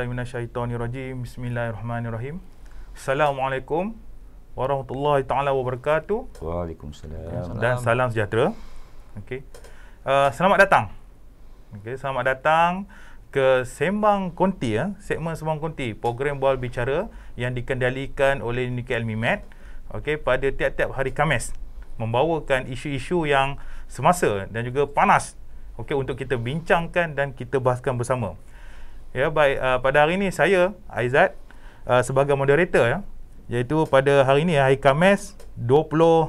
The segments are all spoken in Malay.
billahi minasyaitonirrajim. Bismillahirrahmanirrahim. Assalamualaikum warahmatullahi taala wabarakatuh. Waalaikumsalam. Dan salam sejahtera. Okey. Uh, selamat datang. Okey, selamat datang ke Sembang Konti ya, segmen Sembang Konti, program bual bicara yang dikendalikan oleh Nikki Almimat. Okey, pada tiap-tiap hari Khamis membawakan isu-isu yang semasa dan juga panas. Okey, untuk kita bincangkan dan kita bahaskan bersama ya baik uh, pada hari ini saya Aizat uh, sebagai moderator ya iaitu pada hari ini hari Khamis 20 uh,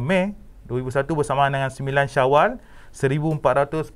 Mei 2001 bersama dengan 9 Syawal 1442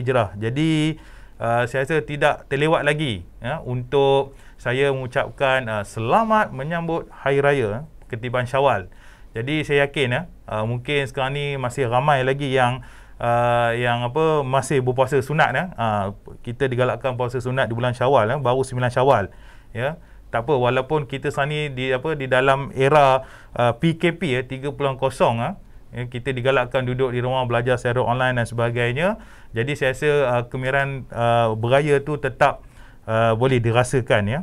Hijrah. Jadi uh, saya rasa tidak terlewat lagi ya untuk saya mengucapkan uh, selamat menyambut hari raya ya, ketibaan Syawal. Jadi saya yakin ya uh, mungkin sekarang ni masih ramai lagi yang uh, yang apa masih berpuasa sunat ya. Uh, kita digalakkan puasa sunat di bulan Syawal ya, baru 9 Syawal. Ya. Tak apa walaupun kita sani di apa di dalam era uh, ah, PKP ya 30.0 ah. Ya, kita digalakkan duduk di rumah belajar secara online dan sebagainya. Jadi saya rasa uh, kemiran uh, beraya tu tetap uh, boleh dirasakan ya.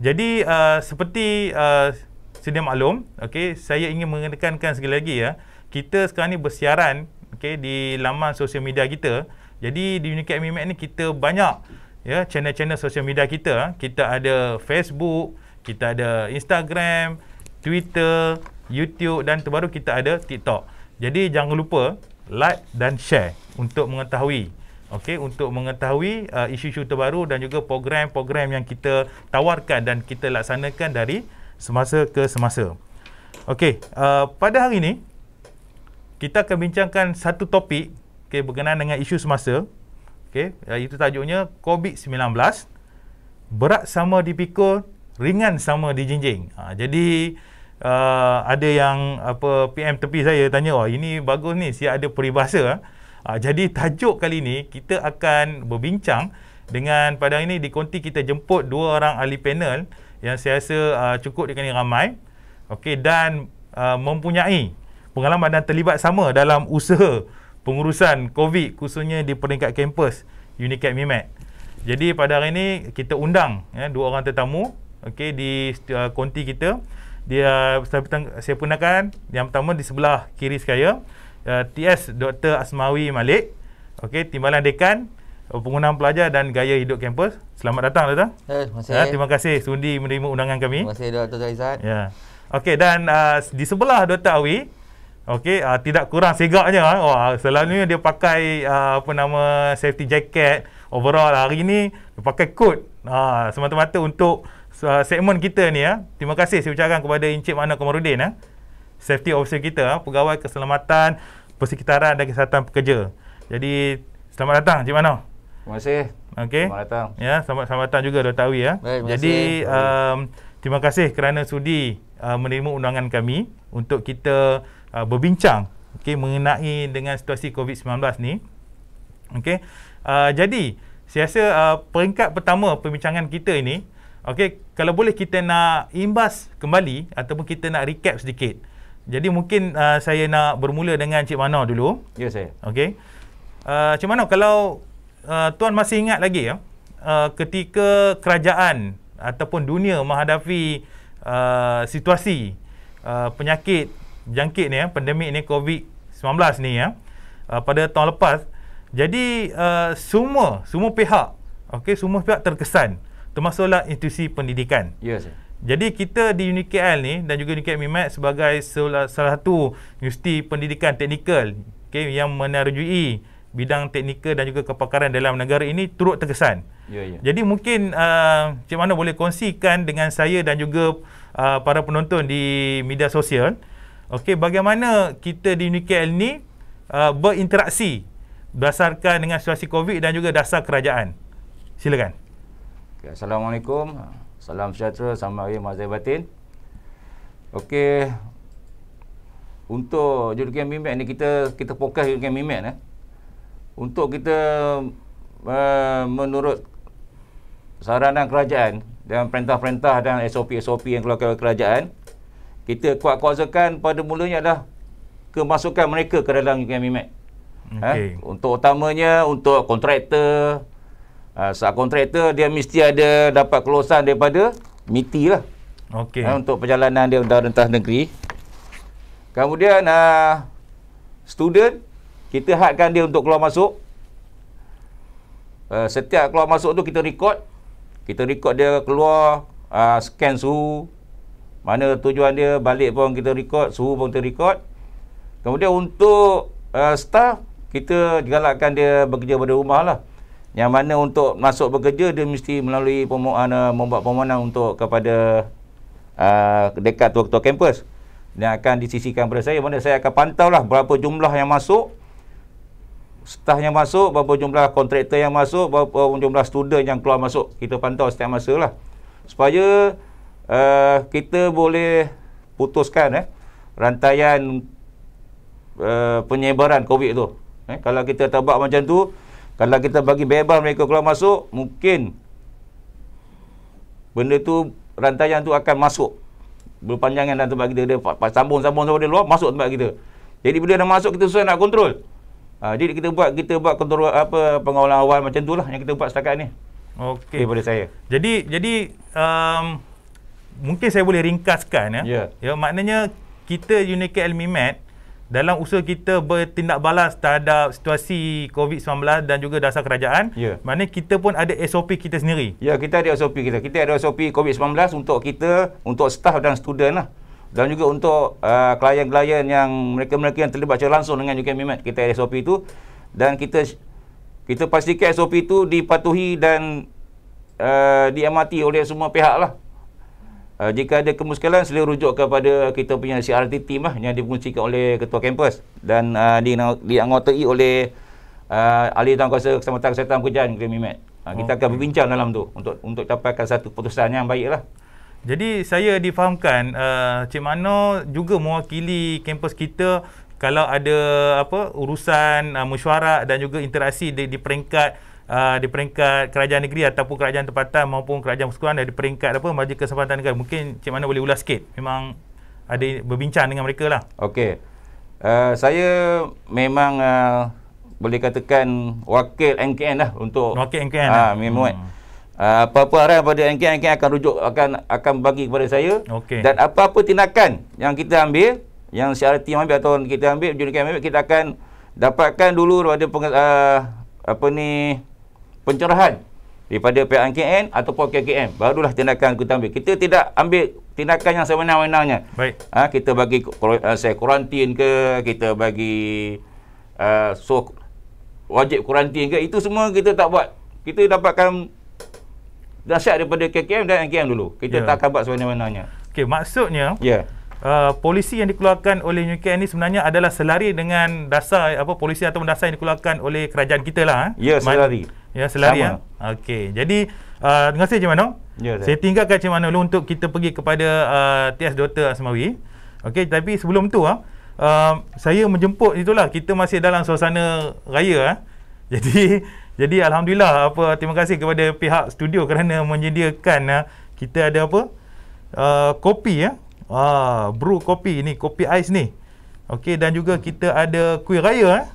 Jadi uh, seperti uh, sedia maklum, okay, saya ingin menekankan sekali lagi ya, kita sekarang ni bersiaran Okay di laman sosial media kita. Jadi di Unique Mimic ni kita banyak ya channel-channel sosial media kita. Kita ada Facebook, kita ada Instagram, Twitter, YouTube dan terbaru kita ada TikTok. Jadi jangan lupa like dan share untuk mengetahui okey untuk mengetahui uh, isu-isu uh, terbaru dan juga program-program yang kita tawarkan dan kita laksanakan dari semasa ke semasa. Okey, uh, pada hari ini kita akan bincangkan satu topik okay, berkenaan dengan isu semasa. Okay, eh, itu tajuknya COVID-19. Berat sama dipikul, ringan sama dijinjing. Ha, jadi uh, ada yang apa PM tepi saya tanya, oh ini bagus ni, siap ada peribahasa. Ha? ha, jadi tajuk kali ini kita akan berbincang dengan pada hari ini di konti kita jemput dua orang ahli panel yang saya rasa uh, cukup dikenali ramai. Okey dan uh, mempunyai pengalaman dan terlibat sama dalam usaha pengurusan COVID khususnya di peringkat kampus Unicat MIMAT. Jadi pada hari ini kita undang ya, dua orang tetamu okay, di uh, konti kita. Dia saya, saya punakan yang pertama di sebelah kiri saya uh, TS Dr. Asmawi Malik okay, Timbalan Dekan uh, Penggunaan Pelajar dan Gaya Hidup Kampus. Selamat datang Dr. Eh, terima ya, kasih. Ya, terima kasih sundi menerima undangan kami. Terima kasih Dr. Izzat. Ya. Okey dan uh, di sebelah Dr. Awi Okey, uh, tidak kurang segaknya. Ah. Wah, selalunya dia pakai uh, apa nama safety jacket overall. Hari ini dia pakai coat. Uh, semata-mata untuk uh, segmen kita ni ya. Uh. Terima kasih saya ucapkan kepada Encik Mana Komarudin ya. Uh. Safety officer kita, uh, pegawai keselamatan persekitaran dan kesihatan pekerja. Jadi selamat datang Encik Mana. Terima kasih. Okey. Selamat datang. Ya, selamat, selamat datang juga Dr. Awi ya. Uh. Jadi um, terima kasih kerana sudi uh, menerima undangan kami untuk kita uh, berbincang okay, mengenai dengan situasi COVID-19 ni. okay. Uh, jadi saya rasa uh, peringkat pertama perbincangan kita ini okay. kalau boleh kita nak imbas kembali ataupun kita nak recap sedikit. Jadi mungkin uh, saya nak bermula dengan Cik Mano dulu. Ya yes, saya. Okey. Uh, Cik Mano kalau uh, tuan masih ingat lagi ya uh, ketika kerajaan ataupun dunia menghadapi uh, situasi uh, penyakit jangkit ni ya, pandemik ni COVID-19 ni ya, uh, pada tahun lepas. Jadi uh, semua semua pihak, okay, semua pihak terkesan termasuklah institusi pendidikan. Yes. Ya, Jadi kita di UNIKL ni dan juga UNIKL MIMAT sebagai salah, satu universiti pendidikan teknikal okay, yang menerjui bidang teknikal dan juga kepakaran dalam negara ini turut terkesan. Ya, ya. Jadi mungkin uh, Cik Mano boleh kongsikan dengan saya dan juga uh, para penonton di media sosial Okey, bagaimana kita di UNIKL ni uh, berinteraksi berdasarkan dengan situasi COVID dan juga dasar kerajaan? Silakan. Okay, Assalamualaikum. Salam sejahtera. Selamat hari Mazhar Batin. Okey. Untuk jurukan mimik ni kita kita fokus jurukan mimik eh. Untuk kita uh, menurut saranan kerajaan dan perintah-perintah dan SOP-SOP yang keluar kerajaan, kita kuat-kuasakan pada mulanya adalah kemasukan mereka ke dalam UKMIMAT e okay. ha? untuk utamanya untuk kontraktor ha, saat kontraktor dia mesti ada dapat kelulusan daripada MITI lah okay. ha, untuk perjalanan dia dalam rentas negeri kemudian ha, student kita hadkan dia untuk keluar masuk uh, setiap keluar masuk tu kita record kita record dia keluar uh, scan suhu mana tujuan dia balik pun kita record, suhu pun kita record. Kemudian untuk uh, staff kita galakkan dia bekerja pada rumah lah. Yang mana untuk masuk bekerja dia mesti melalui permohonan uh, membuat permohonan untuk kepada uh, dekat tu ketua kampus yang akan disisikan pada saya mana saya akan pantau lah berapa jumlah yang masuk staff yang masuk berapa jumlah kontraktor yang masuk berapa jumlah student yang keluar masuk kita pantau setiap masa lah supaya uh, kita boleh putuskan eh rantaian uh, penyebaran covid tu eh kalau kita tabak macam tu kalau kita bagi bebas mereka keluar masuk mungkin benda tu rantaian tu akan masuk berpanjangan dalam tempat kita dia sambung sambung sampai dia luar masuk tempat kita jadi bila dah masuk kita susah nak kontrol ha, jadi kita buat kita buat kontrol apa pengawalan awal macam tu lah yang kita buat setakat ni Okey. Daripada saya. Jadi jadi um, mungkin saya boleh ringkaskan ya. Yeah. Ya maknanya kita Unique Elmi Med dalam usaha kita bertindak balas terhadap situasi COVID-19 dan juga dasar kerajaan, yeah. maknanya kita pun ada SOP kita sendiri. Ya, yeah, kita ada SOP kita. Kita ada SOP COVID-19 untuk kita, untuk staff dan student lah. Dan juga untuk uh, klien-klien yang mereka-mereka yang terlibat secara langsung dengan UK Mimet, kita ada SOP itu. Dan kita kita pastikan SOP itu dipatuhi dan uh, diamati oleh semua pihak lah uh, jika ada kemuskilan sila rujuk kepada kita punya CRT team lah yang dipengusikan oleh ketua kampus dan eh, uh, dianggotai oleh uh, ahli tangkuasa keselamatan kesihatan kerjaan Grammy Med uh, kita okay. akan berbincang dalam tu untuk untuk capaikan satu keputusan yang baik lah jadi saya difahamkan uh, Cik Mano juga mewakili kampus kita kalau ada apa urusan uh, mesyuarat dan juga interaksi di, di peringkat uh, di peringkat kerajaan negeri ataupun kerajaan tempatan maupun kerajaan persekutuan dari peringkat apa majlis kesempatan negara mungkin cik mana boleh ulas sikit memang ada berbincang dengan mereka lah okey uh, saya memang uh, boleh katakan wakil NKN lah untuk wakil NKN lah. ah uh, lah. Uh, apa-apa arahan pada NKN, NKN akan rujuk akan akan bagi kepada saya okay. dan apa-apa tindakan yang kita ambil yang CRT ambil atau kita ambil, ambil kita akan dapatkan dulu daripada uh, apa ni pencerahan daripada pihak NKN ataupun KKM barulah tindakan kita ambil kita tidak ambil tindakan yang sewenang-wenangnya baik ha, kita bagi uh, saya kurantin ke kita bagi uh, so wajib kurantin ke itu semua kita tak buat kita dapatkan dahsyat daripada KKM dan NKM dulu kita yeah. tak akan buat sewenang-wenangnya Okey, maksudnya yeah. Uh, polisi yang dikeluarkan oleh New UKN ni sebenarnya adalah selari dengan dasar apa polisi atau dasar yang dikeluarkan oleh kerajaan kita lah. Eh? Ya, selari. Ya, selari. Ya? Okey. Jadi, uh, terima kasih Cik Mano. Ya, saya. saya tinggalkan Cik Mano untuk kita pergi kepada uh, TS Dr. Asmawi. Okey, tapi sebelum tu, ah, uh, saya menjemput itulah. Kita masih dalam suasana raya. Uh. Jadi, jadi Alhamdulillah, apa terima kasih kepada pihak studio kerana menyediakan eh, kita ada apa? Uh, kopi ya. Wah, brew kopi ni, kopi ais ni. Okey dan juga kita ada kuih raya eh.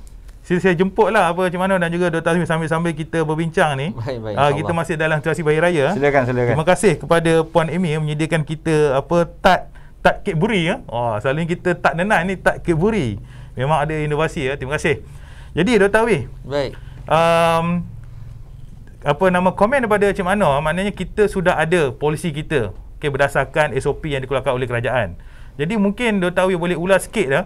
Sila saya jemput lah apa macam mana dan juga Dr. Azmi sambil-sambil kita berbincang ni. Baik, baik. Ah, Aa, kita masih dalam situasi bayi raya. Eh. Silakan, silakan. Terima kasih kepada Puan Amy yang eh, menyediakan kita apa tat tat kek buri ya. Wah, eh. oh, ah, selalunya kita tat nenan ni tat kek buri. Memang ada inovasi ya. Terima kasih. Jadi Dr. Azmi. Baik. Um, apa nama komen daripada Cik Mana maknanya kita sudah ada polisi kita okay, berdasarkan SOP yang dikeluarkan oleh kerajaan. Jadi mungkin Dr. Awi boleh ulas sikit lah.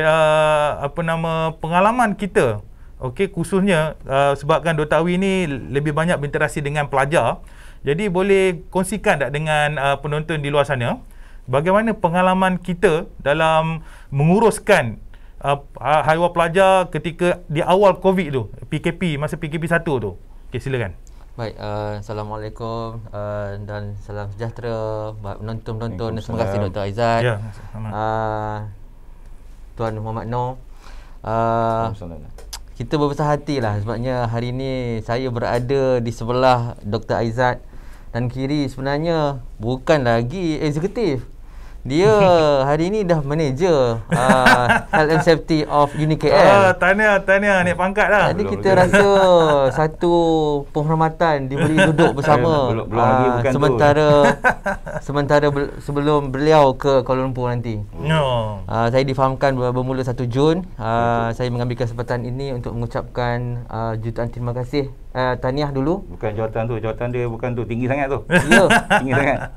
uh, apa nama pengalaman kita Okay khususnya uh, sebabkan Dr. Awi ni lebih banyak berinteraksi dengan pelajar. Jadi boleh kongsikan tak dengan uh, penonton di luar sana bagaimana pengalaman kita dalam menguruskan uh, haiwan pelajar ketika di awal COVID tu, PKP, masa PKP 1 tu. Okay silakan. Baik, uh, Assalamualaikum uh, dan salam sejahtera buat penonton-penonton. Terima kasih Dr. Aizat. Ya, sama. Uh, eh, Tuan Muhammad Noor. Uh, kita berbesar hati lah sebabnya hari ini saya berada di sebelah Dr. Aizat dan kiri sebenarnya bukan lagi eksekutif. Dia hari ini dah manager uh, Health and Safety of UniKL uh, Tahniah, tahniah Naik pangkat lah Jadi kita belum rasa Satu penghormatan Diberi duduk bersama belum, belum uh, lagi ah, Sementara tu. Sementara be- sebelum beliau ke Kuala Lumpur nanti no. uh, Saya difahamkan bermula 1 Jun uh, Saya mengambil kesempatan ini Untuk mengucapkan uh, Jutaan terima kasih uh, Tahniah dulu Bukan jawatan tu Jawatan dia bukan tu Tinggi sangat tu yeah. Tinggi sangat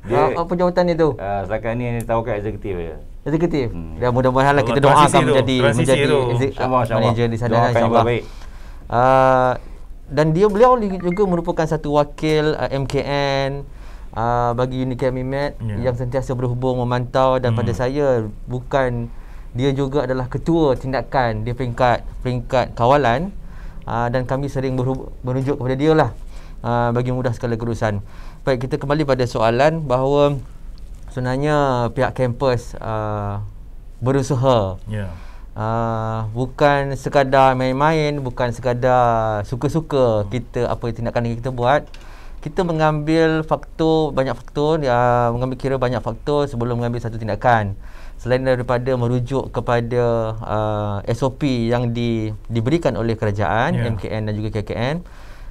dia, ah, apa, apa jawatan dia tu? Uh, setakat ni dia tawarkan eksekutif je. Eksekutif. Hmm. Dan mudah-mudahan lah kita oh, doakan transisi menjadi tu. menjadi manager di sana insya-Allah. Uh, dan dia beliau juga merupakan satu wakil uh, MKN uh, bagi Unique Med yeah. yang sentiasa berhubung memantau dan hmm. pada saya bukan dia juga adalah ketua tindakan di peringkat peringkat kawalan uh, dan kami sering berhub, merujuk kepada dia lah uh, bagi mudah segala kerusan baik kita kembali pada soalan bahawa sebenarnya pihak kampus uh, berusaha yeah. uh, bukan sekadar main-main bukan sekadar suka-suka hmm. kita apa tindakan yang kita buat kita mengambil faktor banyak faktor ya uh, mengambil kira banyak faktor sebelum mengambil satu tindakan selain daripada merujuk kepada uh, SOP yang di, diberikan oleh kerajaan yeah. MKN dan juga KKN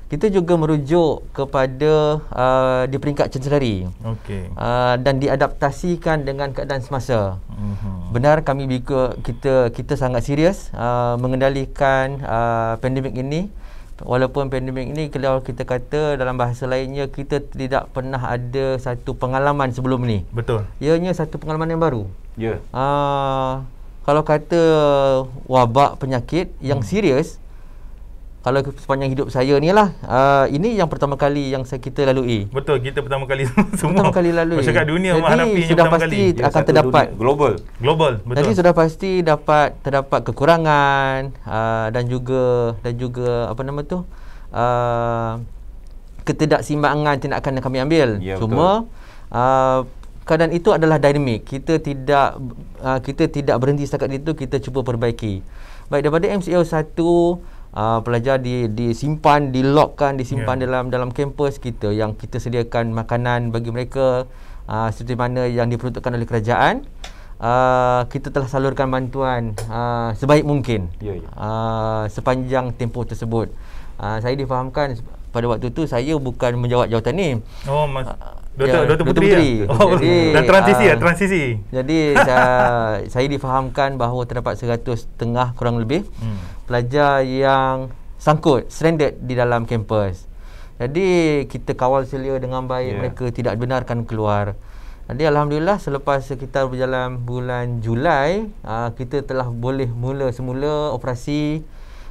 kita juga merujuk kepada uh, di peringkat chancellery okey uh, dan diadaptasikan dengan keadaan semasa mm-hmm. benar kami bika, kita kita sangat serius uh, mengendalikan uh, pandemik ini walaupun pandemik ini kalau kita kata dalam bahasa lainnya kita tidak pernah ada satu pengalaman sebelum ni betul ianya satu pengalaman yang baru ya yeah. uh, kalau kata wabak penyakit yang hmm. serius kalau sepanjang hidup saya ni lah uh, ini yang pertama kali yang saya kita lalui betul kita pertama kali semua pertama kali lalui masyarakat dunia jadi sudah pasti kali. akan terdapat dunia. global global betul jadi sudah pasti dapat terdapat kekurangan uh, dan juga dan juga apa nama tu uh, ketidaksimbangan tindakan yang kami ambil ya, cuma betul. Uh, keadaan itu adalah dinamik. Kita tidak uh, kita tidak berhenti setakat itu, kita cuba perbaiki. Baik daripada MCO satu uh, pelajar di disimpan dilokkan disimpan yeah. dalam dalam kampus kita yang kita sediakan makanan bagi mereka uh, seperti mana yang diperuntukkan oleh kerajaan uh, kita telah salurkan bantuan uh, sebaik mungkin yeah, ya, ya. yeah. Uh, sepanjang tempoh tersebut uh, saya difahamkan pada waktu tu saya bukan menjawab jawatan ni. Oh, mas- ah, Doktor, ya, Doktor, Doktor Puteri. Puteri. Ya? Oh, jadi, dan transisi uh, ya, ah, transisi. Jadi saya, saya difahamkan bahawa terdapat 100 setengah kurang lebih hmm. pelajar yang sangkut, stranded di dalam kampus. Jadi kita kawal selia dengan baik, yeah. mereka tidak benarkan keluar. Jadi Alhamdulillah selepas sekitar berjalan bulan Julai, uh, kita telah boleh mula semula operasi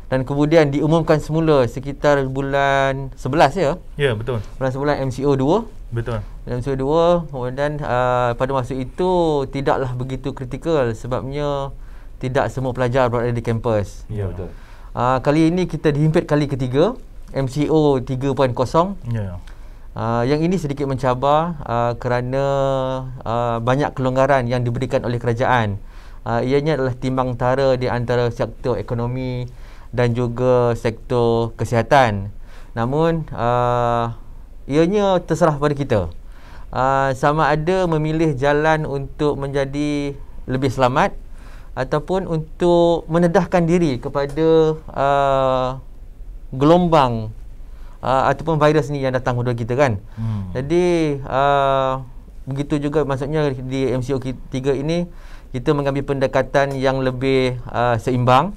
dan kemudian diumumkan semula sekitar bulan 11 ya. Ya, yeah, betul. Bulan 11 MCO 2. Betul. MCO 2 kemudian uh, pada masa itu tidaklah begitu kritikal sebabnya tidak semua pelajar berada di kampus. Ya, yeah, betul. Uh, kali ini kita dihimpit kali ketiga MCO 3.0. Ya. Yeah. Uh, yang ini sedikit mencabar uh, kerana uh, banyak kelonggaran yang diberikan oleh kerajaan. Uh, ianya adalah timbang tara di antara sektor ekonomi dan juga sektor kesihatan. Namun uh, ianya terserah pada kita. Uh, sama ada memilih jalan untuk menjadi lebih selamat ataupun untuk menedahkan diri kepada uh, gelombang uh, ataupun virus ni yang datang kepada kita kan. Hmm. Jadi uh, begitu juga maksudnya di MCO 3 ini kita mengambil pendekatan yang lebih uh, seimbang.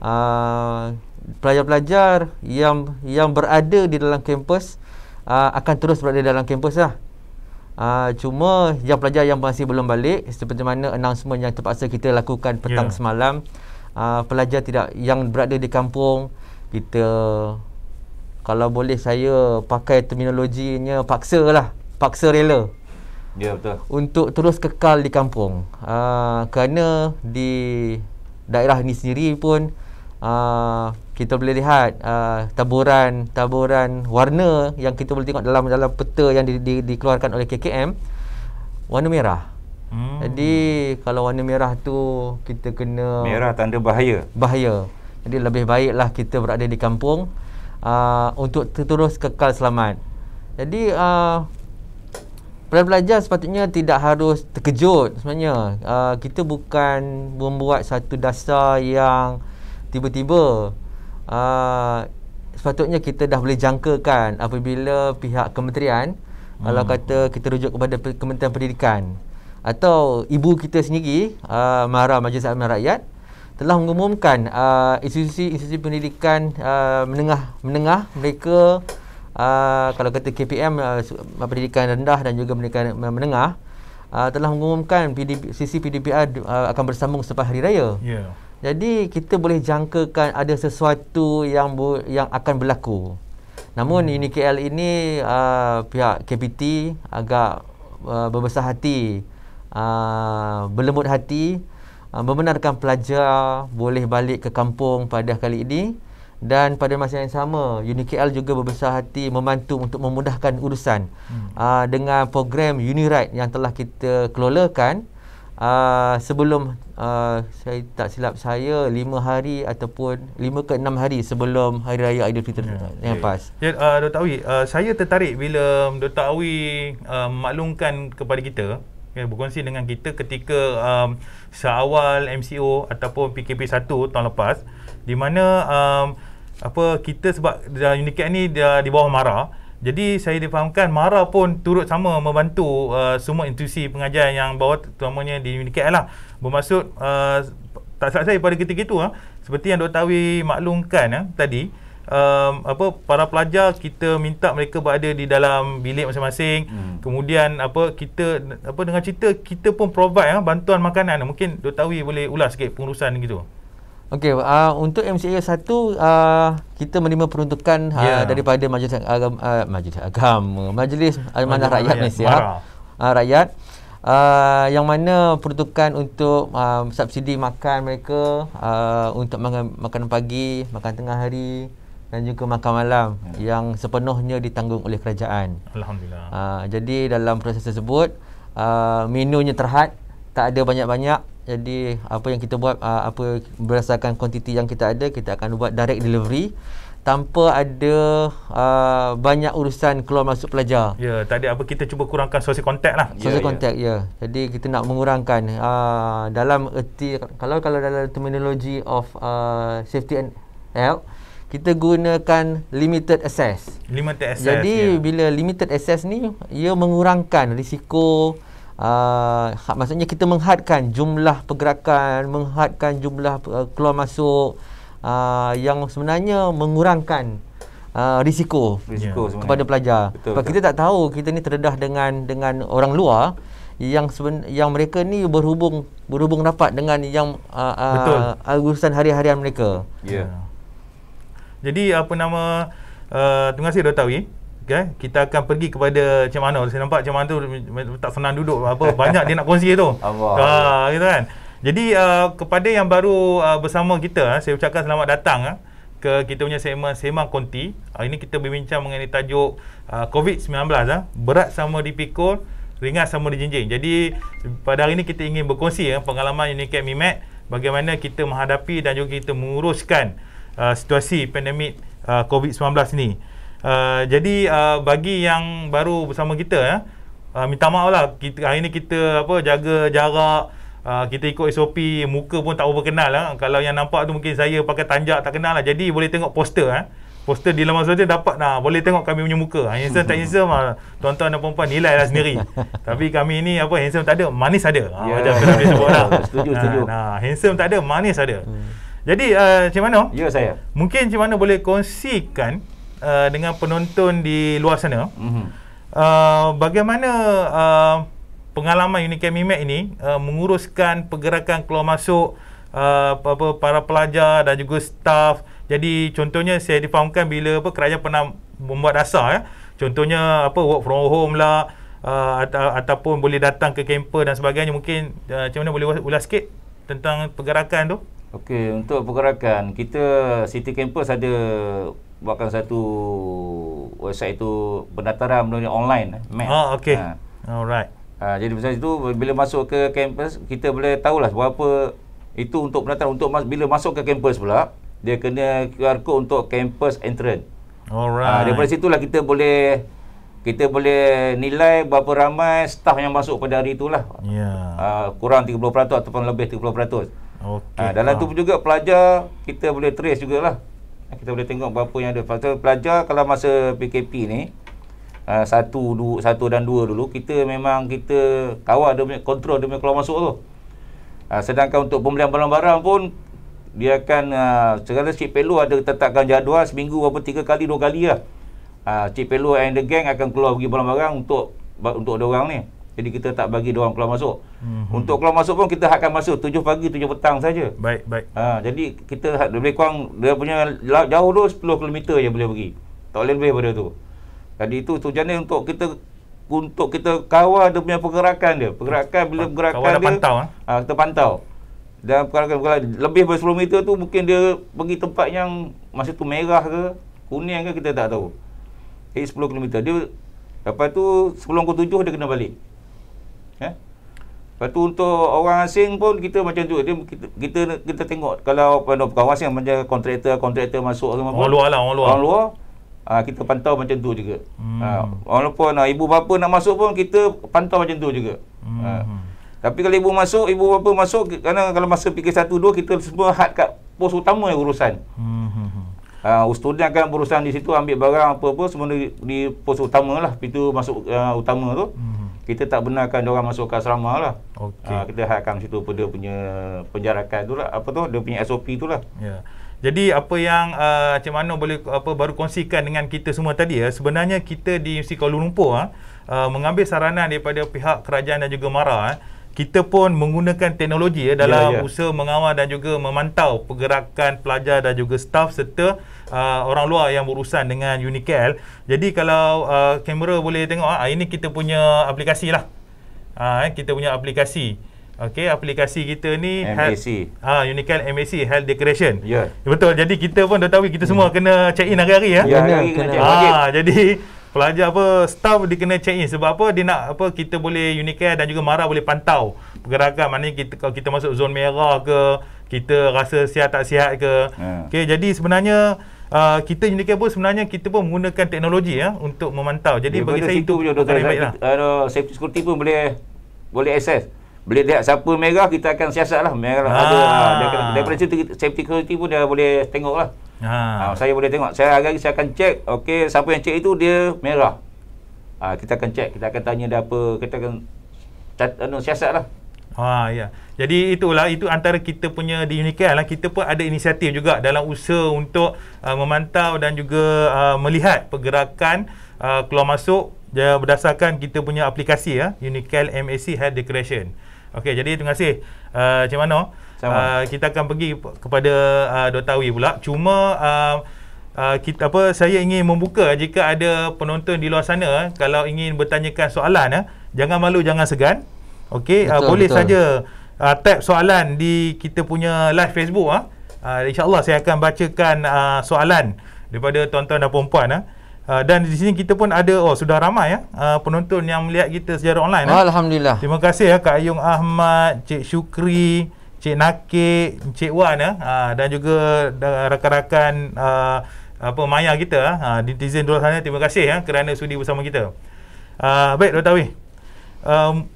Ah, pelajar-pelajar uh, yang yang berada di dalam kampus uh, akan terus berada di dalam kampus lah. Uh, cuma yang pelajar yang masih belum balik seperti mana announcement yang terpaksa kita lakukan petang yeah. semalam uh, pelajar tidak yang berada di kampung kita kalau boleh saya pakai terminologinya paksa lah paksa rela ya yeah, betul untuk terus kekal di kampung uh, kerana di daerah ini sendiri pun Ah, kita boleh lihat uh, taburan taburan warna yang kita boleh tengok dalam dalam peta yang di, di, dikeluarkan oleh KKM warna merah. Hmm. Jadi kalau warna merah tu kita kena merah tanda bahaya. Bahaya. Jadi lebih baiklah kita berada di kampung uh, untuk terus kekal selamat. Jadi uh, pelajar sepatutnya tidak harus terkejut sebenarnya. Uh, kita bukan membuat satu dasar yang tiba-tiba uh, sepatutnya kita dah boleh jangkakan apabila pihak kementerian hmm. kalau kata kita rujuk kepada Kementerian Pendidikan atau ibu kita sendiri uh, Mahara Majlis Amal Rakyat telah mengumumkan uh, ah, institusi-institusi pendidikan uh, menengah menengah mereka uh, kalau kata KPM uh, pendidikan rendah dan juga pendidikan menengah uh, telah mengumumkan PD, sisi PDPR uh, akan bersambung selepas hari raya. Yeah. Jadi kita boleh jangkakan ada sesuatu yang bu- yang akan berlaku. Namun hmm. UNIKL ini uh, pihak KPT agak uh, berbesar hati, uh, berlembut hati uh, membenarkan pelajar boleh balik ke kampung pada kali ini dan pada masa yang sama UNIKL juga berbesar hati membantu untuk memudahkan urusan hmm. uh, dengan program UniRide yang telah kita kelolakan. Uh, Ah, sebelum uh, saya tak silap saya 5 hari ataupun 5 ke 6 hari sebelum hari raya Aidilfitri yeah. yang yeah. pas. Ya yeah, uh, Dr. Awi, uh, saya tertarik bila Dr. Awi uh, maklumkan kepada kita ya berkongsi dengan kita ketika um, seawal MCO ataupun PKP 1 tahun lepas di mana um, apa kita sebab Unicat ni di bawah marah. Jadi saya difahamkan Mara pun turut sama membantu uh, semua institusi pengajian yang bawa terutamanya di UNIKL lah. Bermaksud uh, tak salah saya pada ketika itu ha, seperti yang Dr. Tawi maklumkan ya, tadi um, apa para pelajar kita minta mereka berada di dalam bilik masing-masing hmm. kemudian apa kita apa dengan cerita kita pun provide ya, bantuan makanan mungkin Dr. Tawi boleh ulas sikit pengurusan gitu. Okey, uh, untuk MCA 1 satu uh, kita menerima peruntukan uh, ya. daripada Majlis Agama uh, Majlis Agama Majlis Amanah Rakyat Malaysia. Uh, rakyat uh, yang mana peruntukan untuk uh, subsidi makan mereka uh, untuk makan makanan pagi, makan tengah hari dan juga makan malam yeah. yang sepenuhnya ditanggung oleh kerajaan. Alhamdulillah. Uh, jadi dalam proses tersebut uh, menunya terhad, tak ada banyak-banyak jadi apa yang kita buat uh, apa berdasarkan kuantiti yang kita ada kita akan buat direct delivery tanpa ada uh, banyak urusan keluar masuk pelajar. Ya, yeah, tadi apa kita cuba kurangkan social kontak lah. Social yeah, ya. contact, ya. Yeah. Yeah. Jadi kita nak mengurangkan uh, dalam erti kalau kalau dalam terminologi of uh, safety and health kita gunakan limited access. Limited access. Jadi yeah. bila limited access ni ia mengurangkan risiko uh, maksudnya kita menghadkan jumlah pergerakan menghadkan jumlah uh, keluar masuk uh, yang sebenarnya mengurangkan uh, risiko ya, risiko yeah. kepada pelajar betul, sebab betul. kita tak tahu kita ni terdedah dengan dengan orang luar yang seben, yang mereka ni berhubung berhubung rapat dengan yang uh, uh, urusan hari-harian mereka yeah. yeah. jadi apa nama uh, terima kasih Dr. Wee Okay. Kita akan pergi kepada Cik Manor. Saya nampak Cik Manor tu tak senang duduk. Apa Banyak dia nak kongsi tu. Ha, gitu kan. Jadi uh, kepada yang baru uh, bersama kita, uh, saya ucapkan selamat datang uh, ke kita punya Semang, Semang Konti. Uh, ini kita berbincang mengenai tajuk uh, COVID-19. Uh, berat sama dipikul, ringan sama dijinjing. Jadi pada hari ini kita ingin berkongsi uh, pengalaman Unicat Mimet bagaimana kita menghadapi dan juga kita menguruskan uh, situasi pandemik uh, COVID-19 ini. Uh, jadi uh, bagi yang baru bersama kita ya, uh, minta maaf lah kita, hari ni kita apa jaga jarak uh, kita ikut SOP muka pun tak kenal lah. Ya. kalau yang nampak tu mungkin saya pakai tanjak tak kenal lah jadi boleh tengok poster eh. poster di laman sosial dapat Nah, boleh tengok kami punya muka ha, handsome tak handsome lah tuan-tuan dan perempuan nilai lah sendiri tapi kami ni apa handsome tak ada manis ada ha, yeah. macam kita boleh sebut lah. setuju setuju nah, nah, handsome tak ada manis ada hmm. jadi uh, macam mana ya yeah, saya mungkin macam mana boleh kongsikan uh, dengan penonton di luar sana. Mm-hmm. Uh, bagaimana uh, pengalaman Unicam Mimac ini uh, menguruskan pergerakan keluar masuk uh, apa para pelajar dan juga staff. Jadi contohnya saya difahamkan bila apa kerajaan pernah membuat dasar ya. Contohnya apa work from home lah uh, ata- ataupun boleh datang ke kamper dan sebagainya mungkin uh, macam mana boleh ulas sikit tentang pergerakan tu. Okey, untuk pergerakan kita City Campus ada buatkan satu website tu pendaftaran melalui online eh, map. Ah okey. Ha. Alright. Ha, jadi pasal itu bila masuk ke kampus kita boleh tahulah berapa itu untuk pendaftaran untuk mas, bila masuk ke kampus pula dia kena QR code untuk kampus entrance. Ah, Alright. Ha, daripada situlah kita boleh kita boleh nilai berapa ramai staff yang masuk pada hari itulah. Ya. Yeah. Ha, kurang 30% ataupun lebih 30%. Okey. Ha, dalam ha. tu juga pelajar kita boleh trace jugalah kita boleh tengok berapa yang ada Pasal pelajar kalau masa PKP ni uh, satu, dua, satu dan dua dulu kita memang kita kawal dia punya kontrol dia punya keluar masuk tu uh, sedangkan untuk pembelian barang-barang pun dia akan uh, segala Cik Pelu ada tetapkan jadual seminggu berapa tiga kali dua kali lah uh, Cik Pelu and the gang akan keluar pergi barang-barang untuk untuk dia orang ni jadi kita tak bagi dia orang keluar masuk. Mm-hmm. Untuk keluar masuk pun kita hadkan masa 7 pagi 7 petang saja. Baik, baik. Ha, jadi kita had, lebih kurang dia punya jauh tu 10 km je boleh pergi. Tak boleh lebih daripada tu. Tadi itu tujuan dia untuk kita untuk kita kawal dia punya pergerakan dia. Pergerakan bila pergerakan kawal dia. Kawal pantau ha? Ha, kita pantau. Dan pergerakan, pergerakan lebih daripada 10 meter tu mungkin dia pergi tempat yang masa tu merah ke kuning ke kita tak tahu. Eh 10 km dia Lepas tu sebelum pukul 7 dia kena balik. Eh? Lepas tu untuk orang asing pun kita macam tu. Dia, kita, kita kita tengok kalau pandu bukan orang asing macam kontraktor kontraktor masuk semua. Orang luar lah, orang luar. Orang luar. Ha, kita pantau macam tu juga. Hmm. Ha, walaupun ha, ibu bapa nak masuk pun kita pantau macam tu juga. Hmm. Ha. Tapi kalau ibu masuk, ibu bapa masuk kerana kalau masa pk satu dua kita semua had kat pos utama yang urusan. Hmm. Ha, hmm, hmm. ustudnya akan berurusan di situ ambil barang apa-apa semua di, di pos utama lah pintu masuk uh, utama tu. Hmm kita tak benarkan dia orang masuk ke asrama lah. Okay. Uh, ha, kita hadkan situ pun dia punya penjarakan tu lah. Apa tu? Dia punya SOP tu lah. Ya. Yeah. Jadi apa yang uh, Cik Mano boleh apa baru kongsikan dengan kita semua tadi ya. Sebenarnya kita di Universiti Kuala Lumpur ha, uh, mengambil saranan daripada pihak kerajaan dan juga MARA. Ha, kita pun menggunakan teknologi ya dalam yeah, yeah. usaha mengawal dan juga memantau pergerakan pelajar dan juga staff serta uh, orang luar yang berurusan dengan Unicel. Jadi kalau uh, kamera boleh tengok uh, ini kita punya aplikasi lah. Uh, eh, kita punya aplikasi. Okey, aplikasi kita ni MAC. Ha, uh, MAC Health ah, Declaration. Ya. Yeah. Betul. Jadi kita pun dah tahu kita semua hmm. kena check in hari-hari ya. Ya, kena. ha, jadi pelajar apa staff dia kena check in sebab apa dia nak apa kita boleh unique dan juga mara boleh pantau pergerakan mana kita kalau kita masuk zon merah ke kita rasa sihat tak sihat ke yeah. okey jadi sebenarnya uh, kita unicare pun sebenarnya kita pun menggunakan teknologi ya untuk memantau jadi yeah, bagi saya itu doktor saya, lah. uh, safety security pun boleh boleh access boleh lihat siapa merah kita akan siasat lah merah ha. ada ha. daripada situ safety security pun dia boleh tengok lah ha. Ha. saya boleh tengok saya hari-hari saya akan check Okey siapa yang check itu dia merah ha. kita akan check kita akan tanya dia apa kita akan cat, anu, siasat lah Ha ya. Jadi itulah itu antara kita punya di Unicare lah kita pun ada inisiatif juga dalam usaha untuk uh, memantau dan juga uh, melihat pergerakan uh, keluar masuk ya, berdasarkan kita punya aplikasi ya Unicare MAC Health Declaration. Okey, jadi terima kasih. Uh, Mano. Uh, kita akan pergi kepada uh, Dotawi pula. Cuma uh, Uh, kita apa saya ingin membuka jika ada penonton di luar sana eh, kalau ingin bertanyakan soalan eh, jangan malu jangan segan okey uh, boleh saja uh, tap soalan di kita punya live Facebook ah. uh. uh, insyaallah saya akan bacakan uh, soalan daripada tuan-tuan dan puan uh. Eh. Uh, dan di sini kita pun ada oh sudah ramai ya uh, penonton yang melihat kita secara online eh. alhamdulillah terima kasih ya Kak Ayung Ahmad Cik Shukri, Cik Nakik Cik Wan ya uh, dan juga uh, rakan-rakan uh, apa maya kita ya. uh, netizen di luar sana terima kasih ya kerana sudi bersama kita uh, baik Dr. Wei um,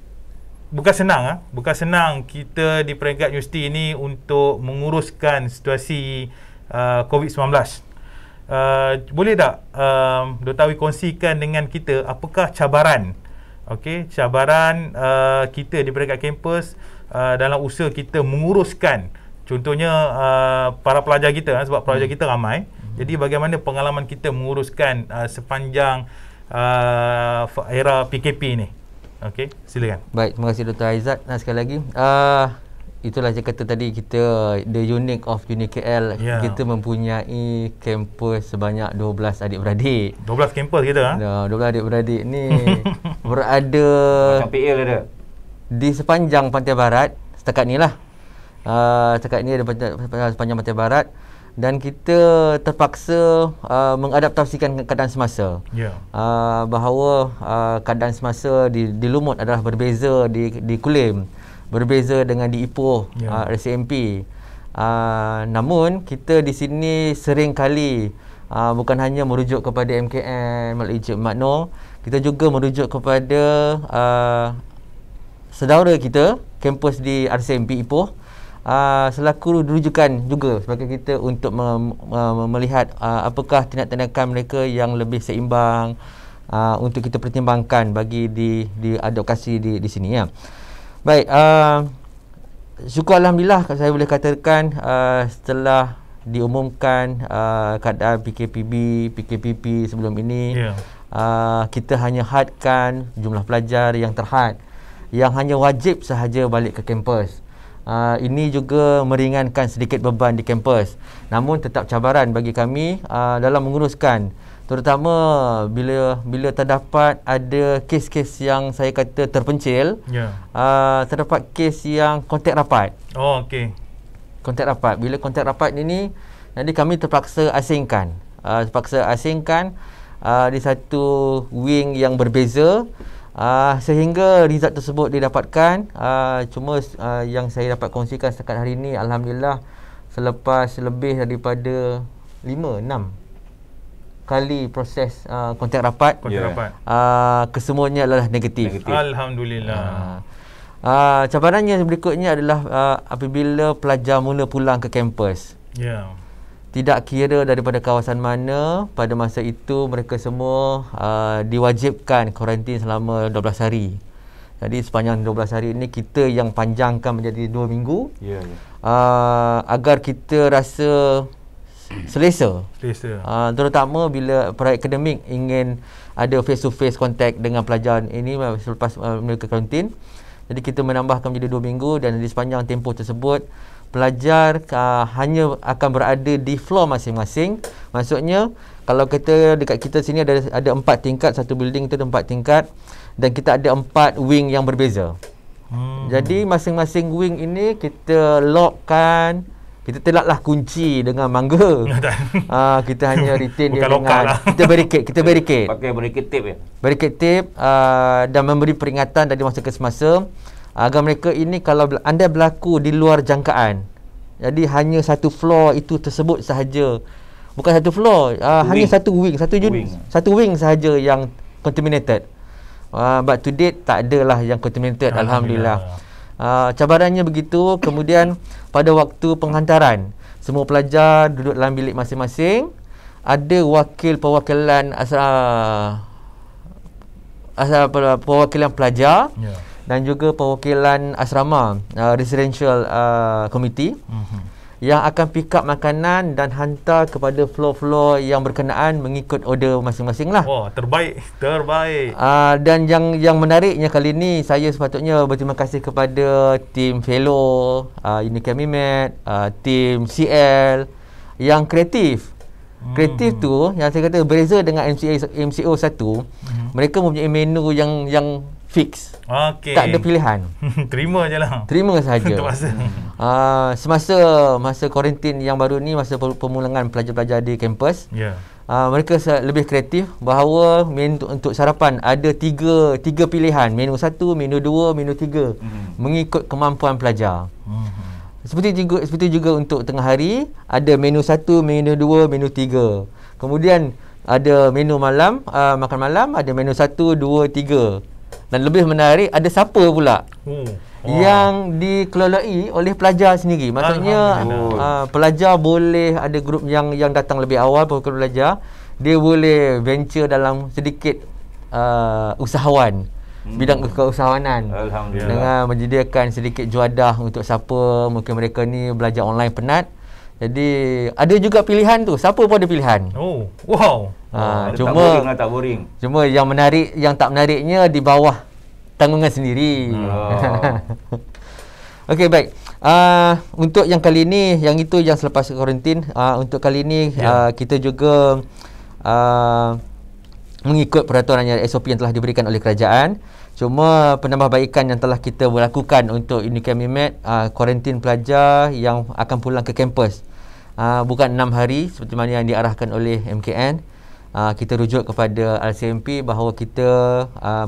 bukan senang ah ha? bukan senang kita di peringkat universiti ini untuk menguruskan situasi uh, COVID-19 uh, boleh tak um, Dr. Awi kongsikan dengan kita apakah cabaran okay, cabaran uh, kita di peringkat kampus uh, dalam usaha kita menguruskan contohnya uh, para pelajar kita eh, sebab hmm. pelajar kita ramai hmm. jadi bagaimana pengalaman kita menguruskan uh, sepanjang uh, era PKP ni Okey, silakan. Baik, terima kasih Dr. Aizat. Nah, sekali lagi, uh, itulah saya kata tadi kita the unique of UniKL yeah. kita mempunyai kampus sebanyak 12 adik-beradik 12 kampus kita ha? Ya, 12 adik-beradik ni berada macam PL ada lah di sepanjang Pantai Barat setakat ni lah uh, setakat ni ada pantai, sepanjang Pantai Barat dan kita terpaksa uh, mengadaptasikan keadaan semasa yeah. Ya. uh, bahawa uh, keadaan semasa di, di Lumut adalah berbeza di, di Kulim berbeza dengan di Ipoh yeah. uh, RCMP. Uh, namun kita di sini sering kali uh, ah, bukan hanya merujuk kepada MKN Malik Ijib Makno, kita juga merujuk kepada uh, saudara kita kampus di RCMP Ipoh uh, selaku rujukan juga sebagai kita untuk mem, uh, melihat uh, apakah tindak tindakan mereka yang lebih seimbang uh, untuk kita pertimbangkan bagi di di advokasi di di sini ya. Baik, uh, syukur Alhamdulillah saya boleh katakan uh, setelah diumumkan uh, keadaan PKPB, PKPP sebelum ini yeah. uh, kita hanya hadkan jumlah pelajar yang terhad yang hanya wajib sahaja balik ke kampus. Uh, ini juga meringankan sedikit beban di kampus. Namun tetap cabaran bagi kami uh, dalam menguruskan terutama bila bila terdapat ada kes-kes yang saya kata terpencil yeah. Ya. uh, terdapat kes yang kontak rapat oh okey kontak rapat bila kontak rapat ini nanti kami terpaksa asingkan uh, terpaksa asingkan uh, di satu wing yang berbeza uh, sehingga result tersebut didapatkan uh, cuma uh, yang saya dapat kongsikan setakat hari ini alhamdulillah selepas lebih daripada 5 6 kali proses uh, kontak rapat kontak ya. rapat uh, kesemuanya adalah negatif, negatif. alhamdulillah uh, uh, cabaran yang berikutnya adalah uh, apabila pelajar mula pulang ke kampus yeah. Tidak kira daripada kawasan mana, pada masa itu mereka semua uh, diwajibkan karantin selama 12 hari. Jadi sepanjang 12 hari ini kita yang panjangkan menjadi 2 minggu. Yeah, yeah. Uh, agar kita rasa selesa. Selesa. Uh, terutama bila peraih akademik ingin ada face to face contact dengan pelajar ini selepas uh, eh, mereka karantin. Jadi kita menambahkan menjadi dua minggu dan di sepanjang tempoh tersebut pelajar uh, hanya akan berada di floor masing-masing. Maksudnya kalau kita dekat kita sini ada ada 4 tingkat satu building itu empat tingkat dan kita ada empat wing yang berbeza. Hmm. Jadi masing-masing wing ini kita lockkan kita telaklah kunci dengan mangga. Ah kita hanya retain dia dengan lah. kita barricade, kita barricade. Pakai barricade tip ya. Barricade tip uh, ah, dan memberi peringatan dari masa ke semasa agar mereka ini kalau anda berlaku di luar jangkaan. Jadi hanya satu floor itu tersebut sahaja. Bukan satu floor, uh, hanya satu wing, satu wing. satu wing sahaja yang contaminated. Uh, but to date tak adalah yang contaminated alhamdulillah. alhamdulillah. Ah, cabarannya begitu kemudian pada waktu penghantaran semua pelajar duduk dalam bilik masing-masing ada wakil perwakilan asrama asal perwakilan pelajar yeah. dan juga perwakilan asrama uh, residential uh, committee mm-hmm yang akan pick up makanan dan hantar kepada floor-floor yang berkenaan mengikut order masing-masing lah. Wah, terbaik, terbaik. Uh, dan yang yang menariknya kali ini saya sepatutnya berterima kasih kepada tim Velo, uh, ah, Unicami Mat, uh, ah, tim CL yang kreatif. Hmm. Kreatif tu yang saya kata beza dengan MCO satu, hmm. mereka mempunyai menu yang yang fix. Okay. Tak ada pilihan. Terima je lah. Terima sahaja. Terpaksa. Uh, ah, semasa masa kuarantin yang baru ni, masa pemulangan pelajar-pelajar di kampus, yeah. Ya. uh, mereka lebih kreatif bahawa menu untuk sarapan ada tiga, tiga pilihan. Menu satu, menu dua, menu tiga. Mm-hmm. Mengikut kemampuan pelajar. Mm-hmm. Seperti juga seperti juga untuk tengah hari, ada menu satu, menu dua, menu tiga. Kemudian ada menu malam, uh, makan malam, ada menu satu, dua, tiga dan lebih menarik ada siapa pula hmm. Wow. yang dikelolai oleh pelajar sendiri. Maksudnya uh, pelajar boleh ada grup yang yang datang lebih awal pukul pelajar, dia boleh venture dalam sedikit uh, usahawan hmm. bidang keusahawanan. Dengan menyediakan sedikit juadah untuk siapa mungkin mereka ni belajar online penat, jadi ada juga pilihan tu. Siapa pun ada pilihan. Oh, wow. Ha, oh, cuma tak boring, lah, tak boring. Cuma yang menarik yang tak menariknya di bawah tanggungan sendiri. Oh. Okey, baik. Uh, untuk yang kali ni, yang itu yang selepas kuarantin, uh, untuk kali ni yeah. Ya. uh, kita juga uh, mengikut peraturan yang SOP yang telah diberikan oleh kerajaan. Cuma penambahbaikan yang telah kita lakukan untuk Unicam IMED ah, kuarantin uh, pelajar yang akan pulang ke kampus ah, bukan enam hari seperti mana yang diarahkan oleh MKN ah, kita rujuk kepada RCMP bahawa kita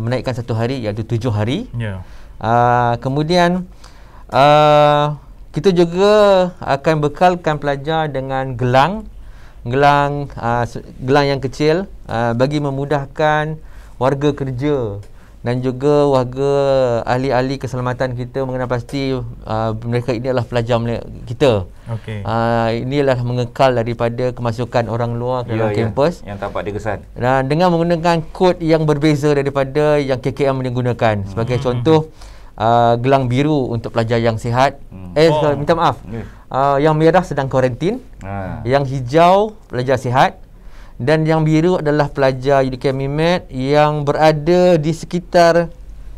menaikkan satu hari iaitu tujuh hari yeah. Ya. kemudian kita juga akan bekalkan pelajar dengan gelang gelang gelang yang kecil bagi memudahkan warga kerja dan juga warga ahli-ahli keselamatan kita mengenal pasti uh, mereka ini adalah pelajar kita. Okay. Uh, ini adalah mengekal daripada kemasukan orang luar ke ya, dalam ya. kampus. Yang tampak dikesan. Dan dengan menggunakan kod yang berbeza daripada yang KKM menggunakan. Sebagai hmm. contoh, uh, gelang biru untuk pelajar yang sihat. Hmm. Eh, oh. minta maaf. Yeah. Uh, yang merah sedang karantin, Ah. Yang hijau, pelajar sihat dan yang biru adalah pelajar UKM IMED yang berada di sekitar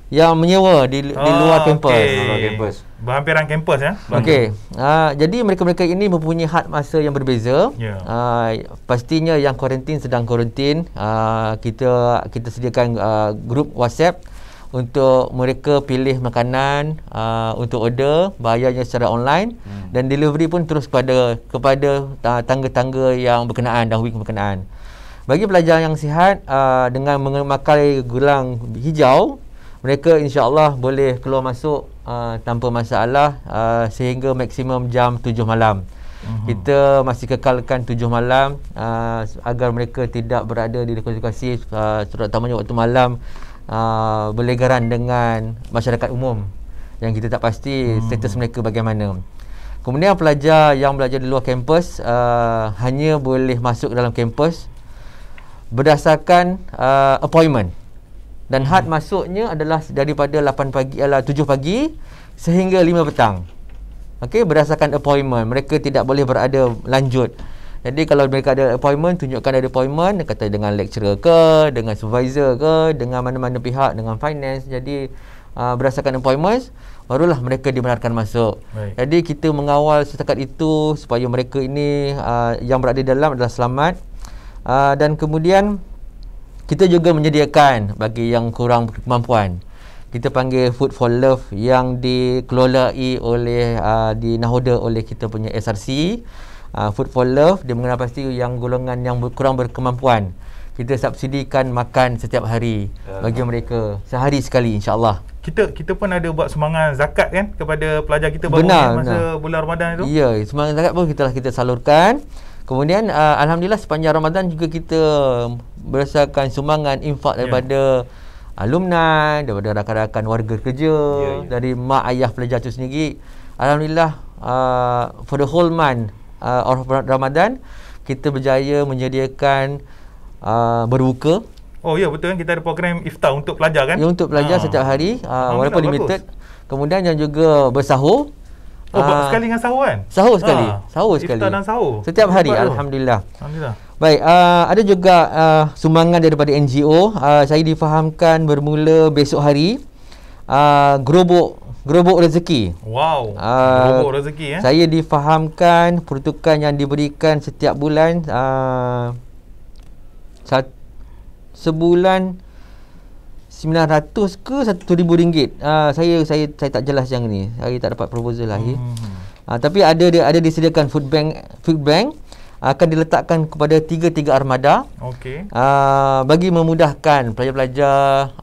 yang menyewa di, oh, di ah, luar kampus. Okay. Luar kampus. Berhampiran kampus ya. Okey. Uh, jadi mereka-mereka ini mempunyai had masa yang berbeza. Yeah. Ya. Uh, pastinya yang kuarantin sedang kuarantin, uh, kita kita sediakan uh, grup WhatsApp untuk mereka pilih makanan uh, untuk order bayarnya secara online hmm. dan delivery pun terus kepada kepada uh, tangga-tangga yang berkenaan dan wing berkenaan bagi pelajar yang sihat uh, dengan memakai gelang hijau mereka insyaAllah boleh keluar masuk uh, tanpa masalah uh, sehingga maksimum jam 7 malam Uhum. kita masih kekalkan tujuh malam uh, agar mereka tidak berada di lokasi-lokasi uh, terutamanya waktu malam uh, ah, berlegaran dengan masyarakat umum yang kita tak pasti hmm. status mereka bagaimana. Kemudian pelajar yang belajar di luar kampus uh, hanya boleh masuk dalam kampus berdasarkan uh, appointment. Dan had hmm. masuknya adalah daripada 8 pagi ialah 7 pagi sehingga 5 petang. Okey berdasarkan appointment mereka tidak boleh berada lanjut. Jadi kalau mereka ada appointment, tunjukkan ada appointment, dia kata dengan lecturer ke, dengan supervisor ke, dengan mana-mana pihak, dengan finance. Jadi uh, berdasarkan appointment, barulah mereka dibenarkan masuk. Baik. Jadi kita mengawal setakat itu supaya mereka ini uh, yang berada dalam adalah selamat. Uh, dan kemudian kita juga menyediakan bagi yang kurang kemampuan. Kita panggil Food for Love yang dikelolai oleh uh, dinahoda oleh kita punya SRC uh, ah, Food for Love dia mengenal pasti yang golongan yang ber- kurang berkemampuan kita subsidikan makan setiap hari uh, bagi mereka sehari sekali insyaallah kita kita pun ada buat semangat zakat kan kepada pelajar kita baru benar, masa benar. bulan Ramadan itu ya yeah, semangat zakat pun kita lah kita salurkan kemudian uh, alhamdulillah sepanjang Ramadan juga kita berasakan semangat infak ya. daripada alumni daripada rakan-rakan warga kerja yeah, yeah. dari mak ayah pelajar itu sendiri alhamdulillah uh, for the whole month uh, Ramadan kita berjaya menyediakan uh, berbuka oh ya yeah, betul kan kita ada program iftar untuk pelajar kan ya untuk pelajar ha. setiap hari uh, ha, walaupun bagus. limited kemudian yang juga bersahur oh uh, sekali dengan sahur kan sahur sekali ha. sahur sekali iftar dan sahur setiap hari Alhamdulillah Alhamdulillah Baik, uh, ada juga uh, sumbangan daripada NGO. Uh, saya difahamkan bermula besok hari uh, gerobok gerobok rezeki. Wow. Uh, gerobok rezeki eh. Saya difahamkan peruntukan yang diberikan setiap bulan uh, sat, sebulan 900 ke 1000 ringgit. Uh, saya saya saya tak jelas yang ni. Saya tak dapat proposal lah eh. hmm. ya. uh, tapi ada dia ada disediakan food bank food bank akan diletakkan kepada tiga-tiga armada. Okey. Uh, bagi memudahkan pelajar-pelajar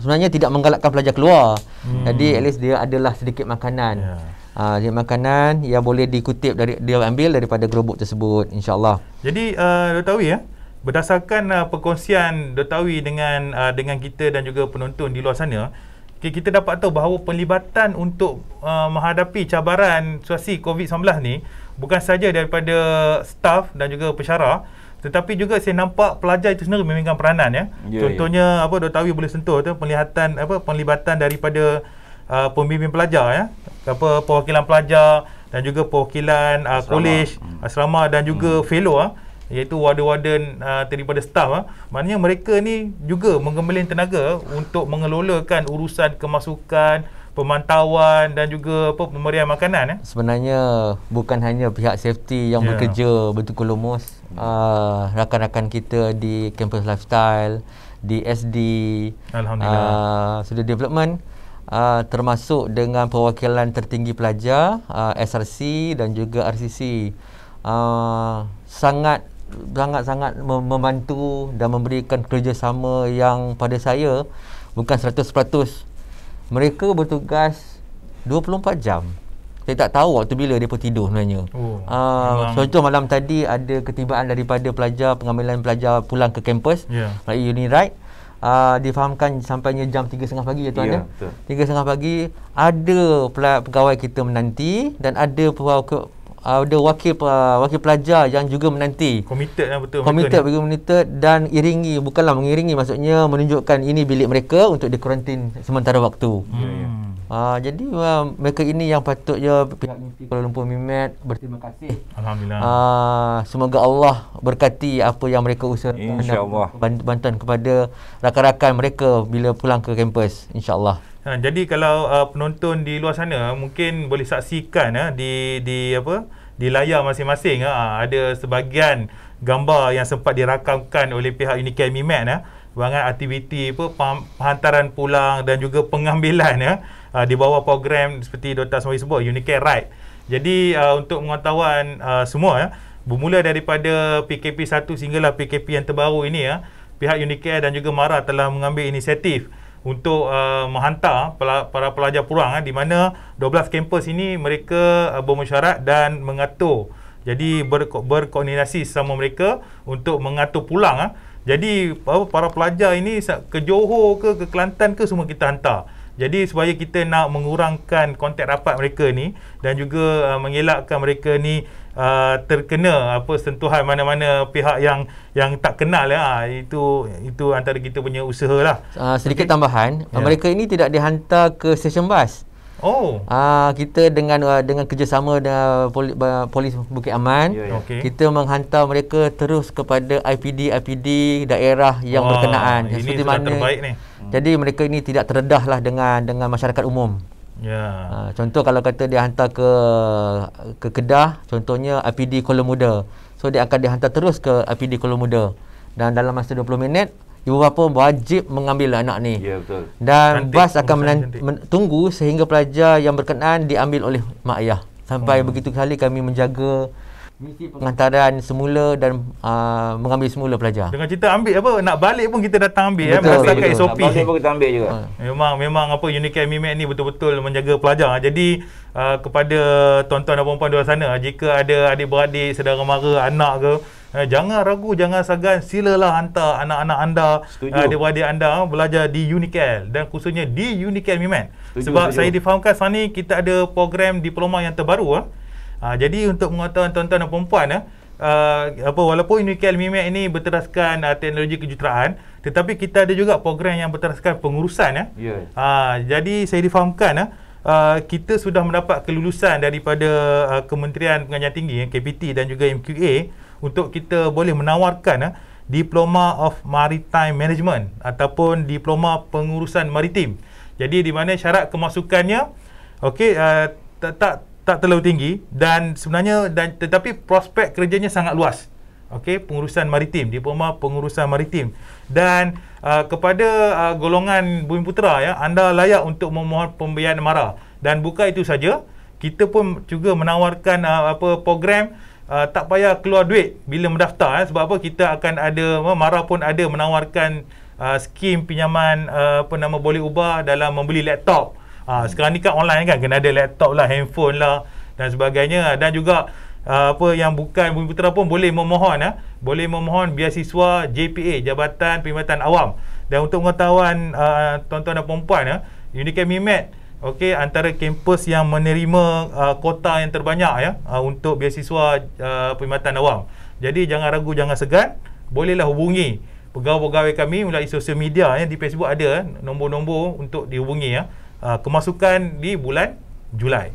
sebenarnya tidak menggalakkan pelajar keluar. Hmm. Jadi at least dia adalah sedikit makanan. Yeah. Uh, dia makanan yang boleh dikutip dari dia ambil daripada gerobok tersebut insya-Allah. Jadi uh, eh, Dr. Wi ya, berdasarkan uh, perkongsian Dr. Wi dengan uh, dengan kita dan juga penonton di luar sana, kita dapat tahu bahawa pelibatan untuk uh, menghadapi cabaran situasi COVID-19 ni bukan saja daripada staff dan juga pensyarah tetapi juga saya nampak pelajar itu sendiri memainkan peranan ya. Yeah, ya. Contohnya yeah. apa Dotawi boleh sentuh tu penglihatan apa penglibatan daripada uh, pembimbing pelajar ya. Apa perwakilan pelajar dan juga perwakilan uh, asrama. college, hmm. asrama dan juga hmm. fellow ya ah. iaitu warden-warden uh, daripada staff uh, maknanya mereka ni juga mengembalikan tenaga untuk mengelolakan urusan kemasukan pemantauan dan juga apa pemberian makanan eh? sebenarnya bukan hanya pihak safety yang yeah. bekerja betul kolomos uh, rakan-rakan kita di campus lifestyle di SD alhamdulillah uh, sudah development uh, termasuk dengan perwakilan tertinggi pelajar uh, SRC dan juga RCC uh, sangat sangat-sangat membantu dan memberikan kerjasama yang pada saya bukan 100% mereka bertugas 24 jam saya tak tahu waktu bila mereka tidur sebenarnya oh, uh, ah, so contoh malam tadi ada ketibaan daripada pelajar pengambilan pelajar pulang ke kampus yeah. right, uni right Uh, ah, difahamkan sampainya jam 3.30 pagi ya tuan ya. 3.30 ya? pagi ada pula pegawai kita menanti dan ada ada wakil uh, wakil pelajar yang juga menanti committed lah betul committed mereka committed dan iringi bukanlah mengiringi maksudnya menunjukkan ini bilik mereka untuk dikuarantin sementara waktu ya, ya. hmm. uh, jadi uh, mereka ini yang patutnya pihak Menteri Kuala Lumpur Mimet berterima kasih Alhamdulillah uh, semoga Allah berkati apa yang mereka usahakan insyaAllah bantuan kepada rakan-rakan mereka bila pulang ke kampus insyaAllah Ha, jadi kalau uh, penonton di luar sana mungkin boleh saksikan uh, di di apa di layar masing-masing uh, ada sebahagian gambar yang sempat dirakamkan oleh pihak Unicam Imet uh, buangan aktiviti apa penghantaran pulang dan juga pengambilan uh, uh, di bawah program seperti Dr. Samawi sebut Unicam Ride. Jadi uh, untuk pengetahuan uh, semua uh, bermula daripada PKP 1 sehinggalah PKP yang terbaru ini uh, pihak Unicam dan juga MARA telah mengambil inisiatif untuk uh, menghantar para pelajar peluang eh, di mana 12 kampus ini mereka uh, bermesyuarat dan mengatur jadi ber- berkoordinasi sama mereka untuk mengatur pulang eh. jadi para pelajar ini ke Johor ke ke Kelantan ke semua kita hantar jadi supaya kita nak mengurangkan kontak rapat mereka ni dan juga uh, mengelakkan mereka ni uh, terkena apa sentuhan mana-mana pihak yang yang tak kenal ya ah, itu itu antara kita punya usaha lah uh, sedikit okay. tambahan yeah. Ya. mereka ini tidak dihantar ke stesen bas Oh. uh, kita dengan uh, dengan kerjasama dengan poli, uh, polis Bukit Aman, yeah, yeah. Okay. kita menghantar mereka terus kepada IPD IPD daerah yang Wah, berkenaan. Ini Seperti sudah mana terbaik ni. Jadi mereka ini tidak terdedahlah dengan dengan masyarakat umum. Yeah. Ya. Uh, contoh kalau kata dia hantar ke ke Kedah, contohnya IPD Kuala Muda. So dia akan dihantar terus ke IPD Kuala Muda. Dan dalam masa 20 minit, ibu bapa wajib mengambil anak ni. yeah, betul. Dan cantik, bas akan menan- men- tunggu sehingga pelajar yang berkenaan diambil oleh mak ayah. Sampai hmm. begitu kali kami menjaga pengantaran semula dan uh, mengambil semula pelajar. Dengan cerita ambil apa nak balik pun kita datang ambil eh. betul, ya berdasarkan SOP. Nak balik pun kita ambil juga. Ha. Memang memang apa Unique Mimet ni betul-betul menjaga pelajar. Jadi uh, kepada tuan-tuan dan puan-puan di luar sana jika ada adik-beradik, saudara mara, anak ke Eh, jangan ragu, jangan segan Silalah hantar anak-anak anda setuju. Adik-adik anda belajar di UNIKEL Dan khususnya di UNIKEL MIMET Sebab setuju. saya difahamkan sekarang ni Kita ada program diploma yang terbaru eh, Ha, jadi untuk mengatakan tuan-tuan dan puan eh, uh, apa walaupun Unikel Mimek ini berteraskan uh, teknologi kejuruteraan tetapi kita ada juga program yang berteraskan pengurusan eh. Yes. Ya. Uh, ha, jadi saya difahamkan eh, uh, kita sudah mendapat kelulusan daripada uh, Kementerian Pengajian Tinggi eh, KPT dan juga MQA untuk kita boleh menawarkan eh, Diploma of Maritime Management ataupun Diploma Pengurusan Maritim. Jadi di mana syarat kemasukannya okey uh, tak, tak tak terlalu tinggi dan sebenarnya dan tetapi prospek kerjanya sangat luas. Okey, pengurusan maritim, diploma pengurusan maritim. Dan uh, kepada uh, golongan Bumi Putera ya, anda layak untuk memohon pembiayaan MARA. Dan bukan itu saja, kita pun juga menawarkan uh, apa program uh, tak payah keluar duit bila mendaftar ya. sebab apa kita akan ada MARA pun ada menawarkan uh, skim pinjaman uh, apa nama boleh ubah dalam membeli laptop. Ha, sekarang ni kan online kan kena ada laptop lah, handphone lah dan sebagainya dan juga ah, apa yang bukan Bumi Putera pun boleh memohon ya. Boleh memohon biasiswa JPA Jabatan Perkhidmatan Awam. Dan untuk pengetahuan uh, tuan-tuan dan puan-puan ya, Unicam Mimet okey antara kampus yang menerima uh, kota yang terbanyak ya uh, untuk biasiswa uh, Perkhidmatan Awam. Jadi jangan ragu jangan segan, bolehlah hubungi pegawai-pegawai kami melalui sosial media ya di Facebook ada eh, nombor-nombor untuk dihubungi ya. Uh, kemasukan di bulan Julai.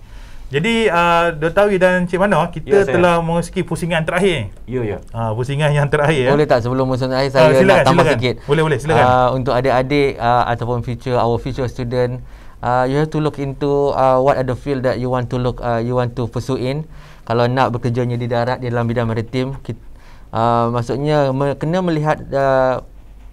Jadi uh, Dotawi dan Cik Mano kita ya, telah memasuki pusingan terakhir. Ya ya. Uh, pusingan yang terakhir ya. Boleh tak sebelum pusingan terakhir saya uh, silakan, nak tambah silakan. sikit. Boleh boleh silakan. Uh, untuk adik-adik uh, ataupun future our future student uh, you have to look into uh, what are the field that you want to look uh, you want to pursue in. Kalau nak bekerjanya di darat di dalam bidang maritim kita, uh, maksudnya me- kena melihat uh,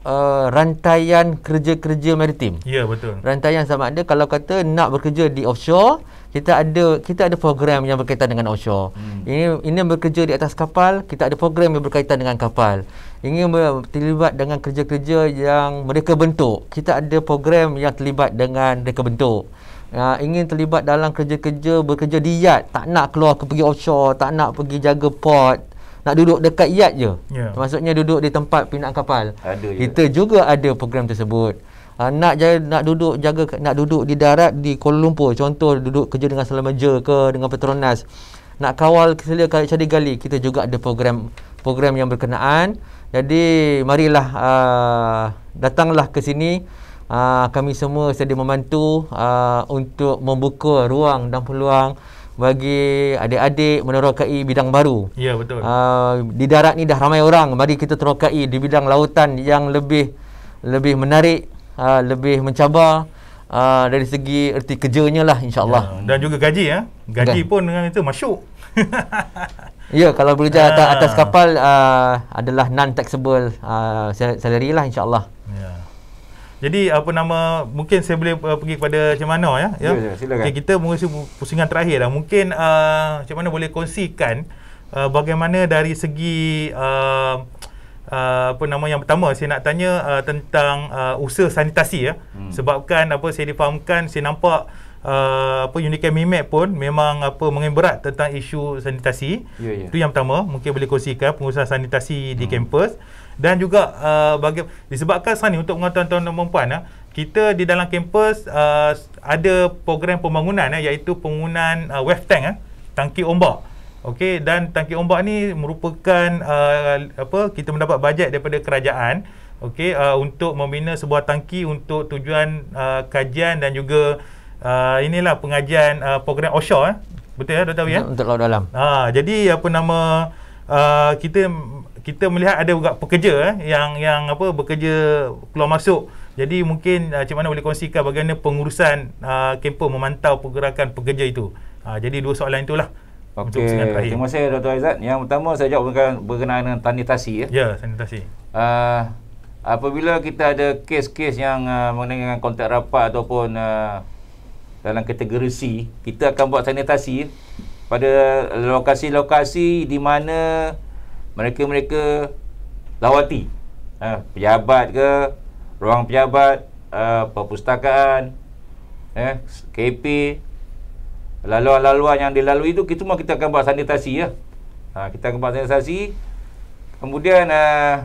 uh, rantaian kerja-kerja maritim. Ya, yeah, betul. Rantaian sama ada kalau kata nak bekerja di offshore, kita ada kita ada program yang berkaitan dengan offshore. Hmm. Ini ini bekerja di atas kapal, kita ada program yang berkaitan dengan kapal. Ingin terlibat dengan kerja-kerja yang mereka bentuk, kita ada program yang terlibat dengan mereka bentuk. Uh, ingin terlibat dalam kerja-kerja bekerja di yacht tak nak keluar ke pergi offshore, tak nak pergi jaga port, nak duduk dekat yat je. Yeah. Maksudnya duduk di tempat pinak kapal. Ada je. juga ada program tersebut. Uh, nak jaga nak duduk jaga nak duduk di darat di Kuala Lumpur contoh duduk kerja dengan Selamaja ke dengan Petronas nak kawal kesedia kali cari gali kita juga ada program program yang berkenaan jadi marilah uh, datanglah ke sini uh, kami semua sedia membantu uh, untuk membuka ruang dan peluang bagi adik-adik menerokai bidang baru. Ya betul. Uh, di darat ni dah ramai orang mari kita terokai di bidang lautan yang lebih lebih menarik, uh, lebih mencabar uh, dari segi erti kerjanya lah Insyaallah. allah ya, dan juga gaji ya. Gaji kan. pun dengan itu masuk. ya kalau bekerja atas, atas kapal uh, adalah non taxable uh, salary lah insyaallah. Jadi apa nama mungkin saya boleh uh, pergi kepada Cik Mano ya. Ya, ya, ya silakan. Okay, kita mengisi pusingan terakhir dah. Mungkin uh, Cik Mano boleh kongsikan uh, bagaimana dari segi uh, Uh, apa nama yang pertama saya nak tanya uh, tentang uh, usaha sanitasi ya hmm. sebabkan apa saya difahamkan saya nampak uh, apa Unicam Mimet pun memang apa mengemberat tentang isu sanitasi. Itu ya, yeah, Itu yang pertama mungkin boleh kongsikan pengurusan sanitasi hmm. di kampus dan juga uh, bagi disebabkan sana untuk mengatakan tuan-tuan dan puan uh, ya, kita di dalam kampus uh, ada program pembangunan uh, iaitu penggunaan uh, wave tank uh, tangki ombak Okay, dan tangki ombak ni merupakan uh, apa kita mendapat bajet daripada kerajaan okey uh, untuk membina sebuah tangki untuk tujuan uh, kajian dan juga uh, inilah pengajian uh, program offshore uh. betul ya uh, doktor ya untuk laut dalam ha jadi apa nama uh, kita kita melihat ada juga pekerja eh, yang yang apa bekerja keluar masuk. Jadi mungkin uh, macam mana boleh kongsikan bagaimana pengurusan uh, kempen memantau pergerakan pekerja itu. Uh, jadi dua soalan itulah. Okey. Terima kasih Dr. Aizat. Yang pertama saya jawab berkenaan, berkenaan dengan sanitasi ya. Ya, sanitasi. Uh, apabila kita ada kes-kes yang uh, mengenai dengan kontak rapat ataupun uh, dalam kategori C, kita akan buat sanitasi pada lokasi-lokasi di mana mereka-mereka lawati uh, pejabat ke ruang pejabat uh, perpustakaan eh, ha, KP laluan-laluan yang dilalui itu kita semua kita akan buat sanitasi ya. Ha, kita akan buat sanitasi kemudian uh,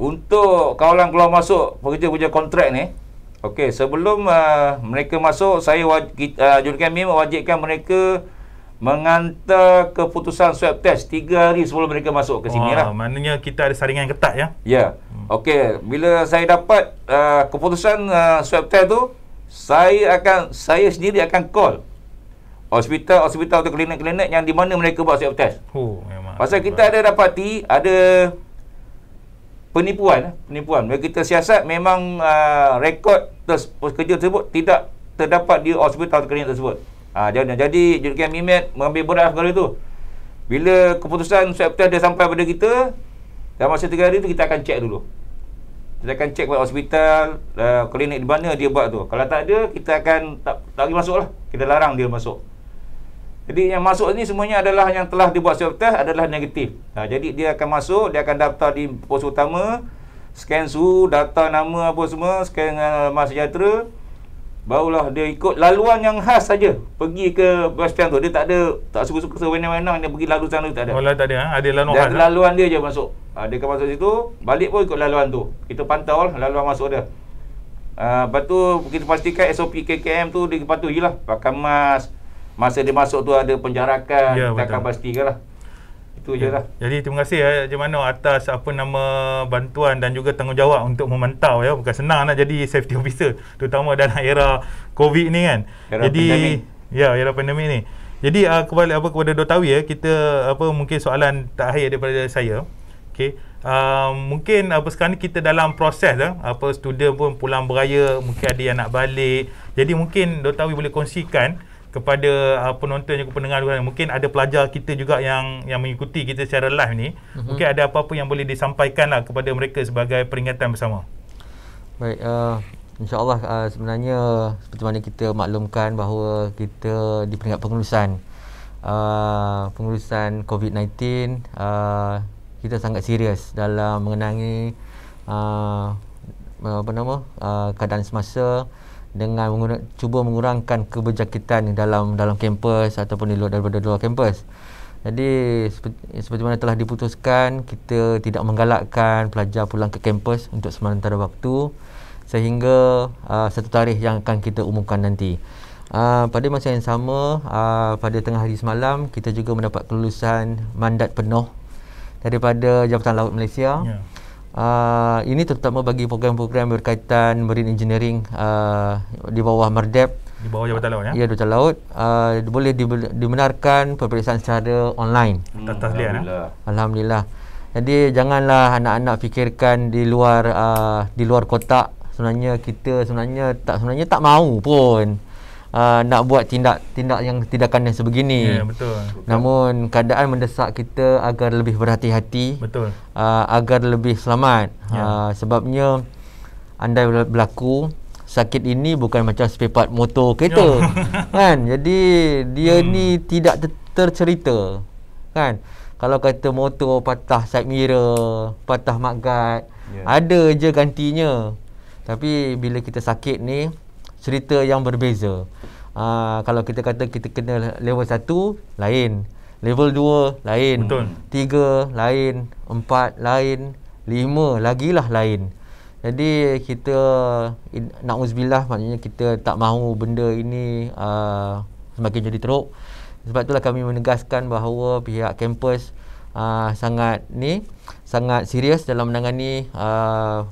untuk kawalan keluar masuk pekerja-pekerja kontrak ni Okey, sebelum uh, mereka masuk saya wajib uh, jurukan wajibkan mereka menghantar keputusan swab test tiga hari sebelum mereka masuk ke sini Wah, lah. Maknanya kita ada saringan ketat ya. Ya. Yeah. Hmm. Okey, bila saya dapat uh, keputusan uh, swab test tu, saya akan saya sendiri akan call hospital-hospital atau klinik-klinik yang di mana mereka buat swab test. Oh, memang. Pasal kita ada dapati ada penipuan, eh, penipuan. Bila kita siasat memang uh, rekod tes, tersebut tidak terdapat di hospital atau klinik tersebut. Ha, jadi, jadi jurukan mimet mengambil berat segala itu. Bila keputusan swab test dia sampai pada kita, dalam masa tiga hari itu kita akan cek dulu. Kita akan cek pada hospital, uh, klinik di mana dia buat tu. Kalau tak ada, kita akan tak, tak boleh masuk lah. Kita larang dia masuk. Jadi yang masuk ni semuanya adalah yang telah dibuat swab test adalah negatif. Ha, jadi dia akan masuk, dia akan daftar di pos utama, scan suhu, data nama apa semua, scan uh, mas Barulah dia ikut laluan yang khas saja Pergi ke Bastian tu Dia tak ada Tak suka-suka sewenang-wenang Dia pergi lalu sana Tak ada Walau tak ada ha? Ada laluan dia ada ha? laluan dia je masuk ha, Dia kan masuk situ Balik pun ikut laluan tu Kita pantau lah Laluan masuk dia ha, Lepas tu Kita pastikan SOP KKM tu Dia patuhi lah Pakai mask Masa dia masuk tu ada penjarakan ya, Kita betul. akan pastikan lah itu je lah. Jadi terima kasih eh, Encik Mano atas apa nama bantuan dan juga tanggungjawab untuk memantau ya. Bukan senang nak jadi safety officer. Terutama dalam era COVID ni kan. Era jadi, Ya, era pandemik ni. Jadi uh, kembali apa kepada Dr. Tawi ya, eh, kita apa mungkin soalan terakhir daripada saya. Okay. Uh, ah, mungkin apa sekarang kita dalam proses lah. apa student pun pulang beraya, mungkin ada yang nak balik. Jadi mungkin Dr. Tawi boleh kongsikan kepada uh, ah, penonton juga pendengar juga mungkin ada pelajar kita juga yang yang mengikuti kita secara live ni mm-hmm. mungkin ada apa-apa yang boleh disampaikan lah kepada mereka sebagai peringatan bersama baik uh, ah, Allah uh, ah, sebenarnya seperti mana kita maklumkan bahawa kita di peringkat pengurusan uh, pengurusan COVID-19 uh, kita sangat serius dalam mengenangi uh, apa nama uh, keadaan semasa dengan mengguna, cuba mengurangkan keberjangkitan dalam dalam kampus ataupun di luar daripada luar kampus. Jadi seperti, seperti mana telah diputuskan kita tidak menggalakkan pelajar pulang ke kampus untuk sementara waktu sehingga uh, satu tarikh yang akan kita umumkan nanti. Uh, pada masa yang sama uh, pada tengah hari semalam kita juga mendapat kelulusan mandat penuh daripada Jabatan Laut Malaysia. Yeah. Uh, ini terutama bagi program-program berkaitan marine engineering uh, di bawah MERDEP di bawah Jabatan Laut ya. Ya, Jabatan Laut uh, boleh di, dibenarkan secara online. Hmm, Tata talian ya? alhamdulillah. alhamdulillah. Jadi janganlah anak-anak fikirkan di luar uh, di luar kotak. Sebenarnya kita sebenarnya tak sebenarnya tak mahu pun uh, nak buat tindak tindak yang tindakan yang sebegini. Ya, yeah, betul. Namun keadaan mendesak kita agar lebih berhati-hati. Betul. Uh, agar lebih selamat. Yeah. Uh, sebabnya andai berlaku sakit ini bukan macam spare part motor kereta. Yeah. kan? Jadi dia hmm. ni tidak ter- tercerita. Kan? Kalau kata motor patah side mirror, patah mak guard, yeah. ada je gantinya. Tapi bila kita sakit ni cerita yang berbeza aa, ah, kalau kita kata kita kena level 1 lain level 2 lain Betul. 3 lain 4 lain 5 lagilah lain jadi kita nak na'uzbillah maknanya kita tak mahu benda ini aa, ah, semakin jadi teruk sebab itulah kami menegaskan bahawa pihak kampus aa, ah, sangat ni sangat serius dalam menangani aa,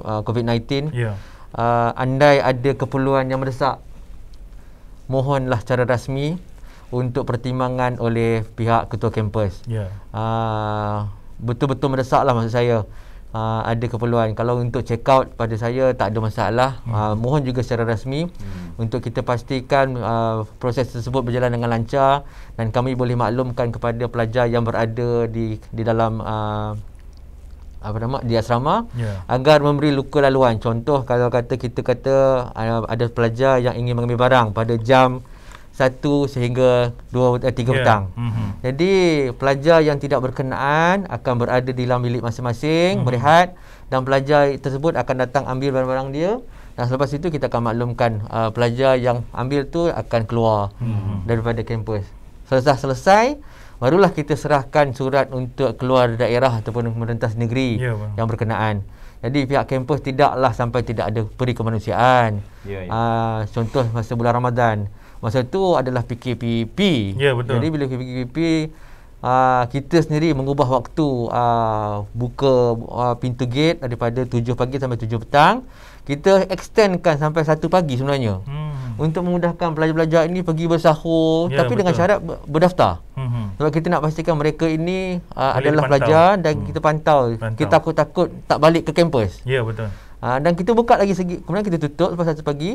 COVID-19 yeah. Ya. aa, andai ada keperluan yang mendesak mohonlah cara rasmi untuk pertimbangan oleh pihak ketua kampus. Yeah. Ya. Uh, betul-betul mendesaklah maksud saya. Uh, ada keperluan kalau untuk check out pada saya tak ada masalah ah, hmm. uh, mohon juga secara rasmi hmm. untuk kita pastikan uh, proses tersebut berjalan dengan lancar dan kami boleh maklumkan kepada pelajar yang berada di di dalam apa nama di asrama yeah. agar memberi luka laluan contoh kalau kata kita kata ah, ada pelajar yang ingin mengambil barang pada jam 1 sehingga 2 3 yeah. petang. Mm-hmm. Jadi pelajar yang tidak berkenaan akan berada di dalam bilik masing-masing mm-hmm. berehat dan pelajar tersebut akan datang ambil barang-barang dia dan selepas itu kita akan maklumkan uh, pelajar yang ambil tu akan keluar mm-hmm. daripada kampus. Selesai selesai barulah kita serahkan surat untuk keluar daerah ataupun merentas negeri ya, yang berkenaan. Jadi pihak kampus tidaklah sampai tidak ada peri kemanusiaan. Ya, ya. Uh, contoh masa bulan Ramadan. Masa itu adalah PKPP. Ya, betul. Jadi bila PKPP uh, ah, kita sendiri mengubah waktu uh, buka uh, pintu gate daripada 7 pagi sampai 7 petang, kita extendkan sampai 1 pagi sebenarnya. Hmm untuk memudahkan pelajar-pelajar ini pergi bersahur yeah, tapi betul. dengan syarat berdaftar. Hmm. Sebab kita nak pastikan mereka ini uh, adalah dipantau. pelajar dan hmm. kita pantau. pantau. Kita takut-takut tak balik ke kampus. Ya yeah, betul. Uh, dan kita buka lagi segi kemudian kita tutup selepas 1 pagi.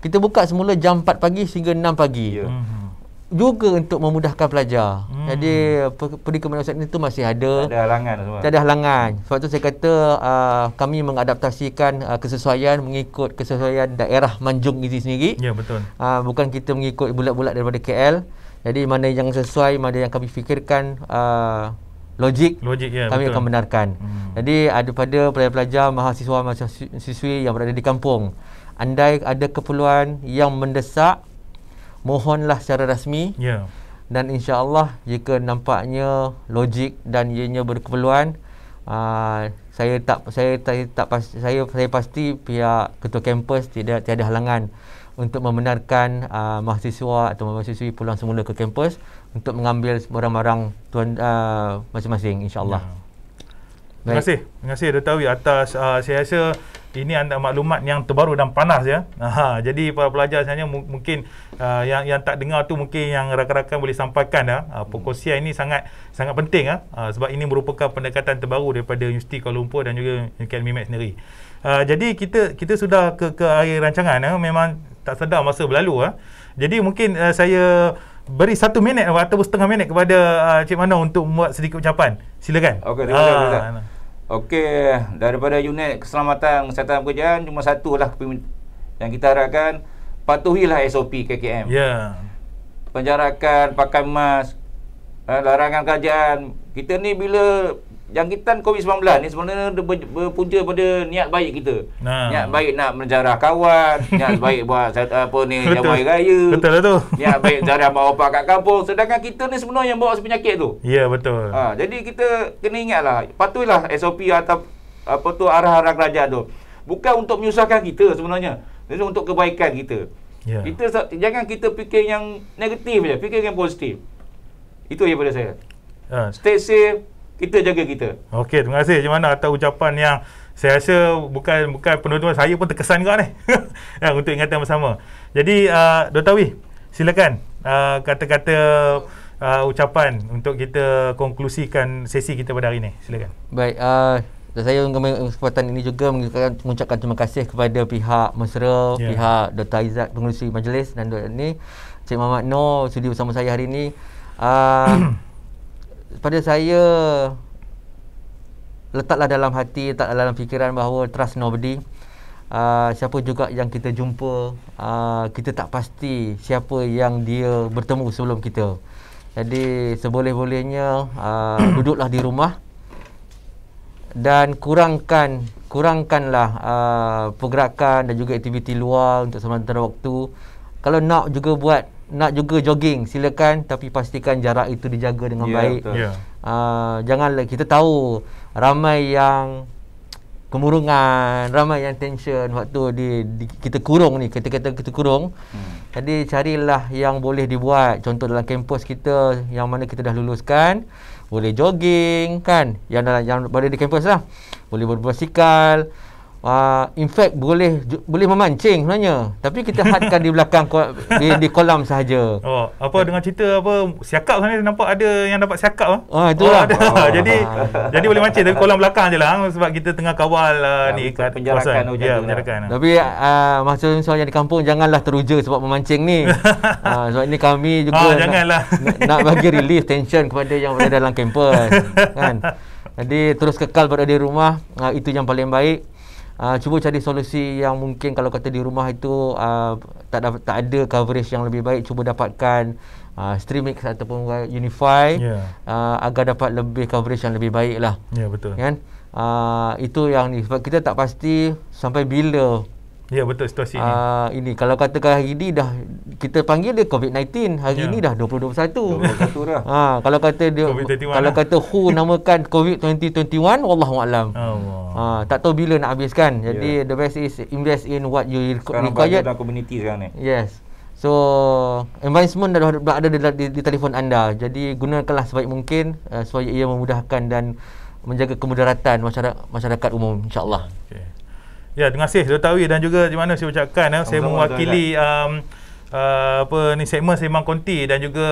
Kita buka semula jam 4 pagi sehingga 6 pagi. Ya. Yeah. Hmm. Mhm juga untuk memudahkan pelajar. Hmm. Jadi ini tu masih ada. Tak ada halangan semua. ada halangan. Sebab tu saya kata uh, kami mengadaptasikan uh, kesesuaian mengikut kesesuaian daerah Manjung ini sendiri. Ya betul. Uh, bukan kita mengikut bulat-bulat daripada KL. Jadi mana yang sesuai, mana yang kami fikirkan uh, logik, logik ya, kami betul. akan benarkan. Hmm. Jadi ada pada pelajar-pelajar, mahasiswa-mahasiswi yang berada di kampung. Andai ada keperluan yang mendesak, mohonlah secara rasmi yeah. dan Allah jika nampaknya logik dan ianya berkeperluan uh, saya tak saya tak, tak pasti, saya saya pasti pihak ketua kampus tidak tiada halangan untuk membenarkan uh, mahasiswa atau mahasiswi pulang semula ke kampus untuk mengambil barang-barang tuan uh, masing-masing insyaallah. Yeah. Terima kasih. Terima kasih Datawi atas uh, saya rasa ini anda maklumat yang terbaru dan panas ya. Ha, jadi para pelajar sebenarnya mungkin uh, yang yang tak dengar tu mungkin yang rakan-rakan boleh sampaikan ya. Uh, perkongsian ini sangat sangat penting ya. Uh, sebab ini merupakan pendekatan terbaru daripada Universiti Kuala Lumpur dan juga Akademi Med sendiri. Uh, jadi kita kita sudah ke ke akhir rancangan ya. Memang tak sedar masa berlalu ya. Jadi mungkin uh, saya beri satu minit atau setengah minit kepada uh, Cik Mano untuk membuat sedikit ucapan. Silakan. Okey, terima kasih. Uh, Okey, daripada unit keselamatan kesihatan pekerjaan cuma satu lah yang kita harapkan patuhilah SOP KKM. Ya. Yeah. Penjarakan, pakai mask, eh, larangan kerjaan Kita ni bila jangkitan COVID-19 ni sebenarnya berpunca pada niat baik kita. Nah. Niat baik nak menjarah kawan, niat baik buat apa ni, niat baik raya. Betul lah tu. Niat baik jarah mak opah kat kampung. Sedangkan kita ni sebenarnya yang bawa penyakit tu. Ya, yeah, betul. Ha, jadi kita kena ingat ingatlah, patutlah SOP atau apa tu arah-arah kerajaan tu. Bukan untuk menyusahkan kita sebenarnya. Ini untuk kebaikan kita. Yeah. Kita jangan kita fikir yang negatif je, fikir yang positif. Itu yang pada saya. Uh. Stay safe, kita jaga kita. Okey, terima kasih Cik Mana atas ucapan yang saya rasa bukan bukan penutupan saya pun terkesan juga ni. ya, untuk ingatan bersama. Jadi uh, Dr. Wi, silakan uh, kata-kata uh, ucapan untuk kita konklusikan sesi kita pada hari ini. Silakan. Baik, uh, dan saya mengambil kesempatan ini juga mengucapkan terima kasih kepada pihak Mesra, yeah. pihak Dr. Aizat, pengurusi majlis dan Dr. Ni, Cik Mahmat Noor sudi bersama saya hari ini. Uh, pada saya letaklah dalam hati tak dalam fikiran bahawa trust nobody Uh, siapa juga yang kita jumpa uh, kita tak pasti siapa yang dia bertemu sebelum kita jadi seboleh-bolehnya uh, duduklah di rumah dan kurangkan kurangkanlah uh, pergerakan dan juga aktiviti luar untuk sementara waktu kalau nak juga buat nak juga jogging silakan tapi pastikan jarak itu dijaga dengan yeah, baik yeah. uh, ah, jangan kita tahu ramai yang kemurungan ramai yang tension waktu di, di kita kurung ni kita kata kita kurung hmm. jadi carilah yang boleh dibuat contoh dalam kampus kita yang mana kita dah luluskan boleh jogging kan yang dalam yang berada di kampus lah boleh berbasikal uh, in fact boleh boleh memancing sebenarnya tapi kita hadkan di belakang di, di kolam sahaja oh apa ya. dengan cerita apa siakap sana nampak ada yang dapat siakap ah ha? uh, itulah oh, ada. Oh. jadi jadi boleh mancing tapi kolam belakang je lah ah, sebab kita tengah kawal uh, ya, ni penjarakan hujan ya, lah. penjarakan tapi uh, maksud soalan di kampung janganlah teruja sebab memancing ni uh, sebab ini kami juga ha, janganlah nak, nak bagi relief tension kepada yang berada dalam kampus kan jadi terus kekal berada di rumah uh, itu yang paling baik uh, cuba cari solusi yang mungkin kalau kata di rumah itu uh, tak dapat tak ada coverage yang lebih baik cuba dapatkan uh, ah, streamix ataupun unify yeah. Ya. uh, agar dapat lebih coverage yang lebih baik lah ya yeah, betul kan uh, itu yang ni sebab kita tak pasti sampai bila Ya yeah, betul situasi ini. Uh, ah, ini kalau katakan hari ini dah kita panggil dia COVID-19, hari ini ya. dah 2021. 2021 dah. Uh, kalau kata dia kalau lah. kata WHO namakan COVID-2021, wallahu alam. Oh, wow. uh, tak tahu bila nak habiskan. Jadi yeah. the best is invest in what you sekarang required. Dalam community sekarang ni. Yes. So, advancement dah ada, ada di, di, di telefon anda. Jadi gunakanlah sebaik mungkin uh, supaya ia memudahkan dan menjaga kemudaratan masyarakat masyarakat umum insyaallah. Okay. Ya, terima kasih Dr. Awi dan juga di mana saya ucapkan eh, saya mewakili um, uh, apa ni segmen Semang Konti dan juga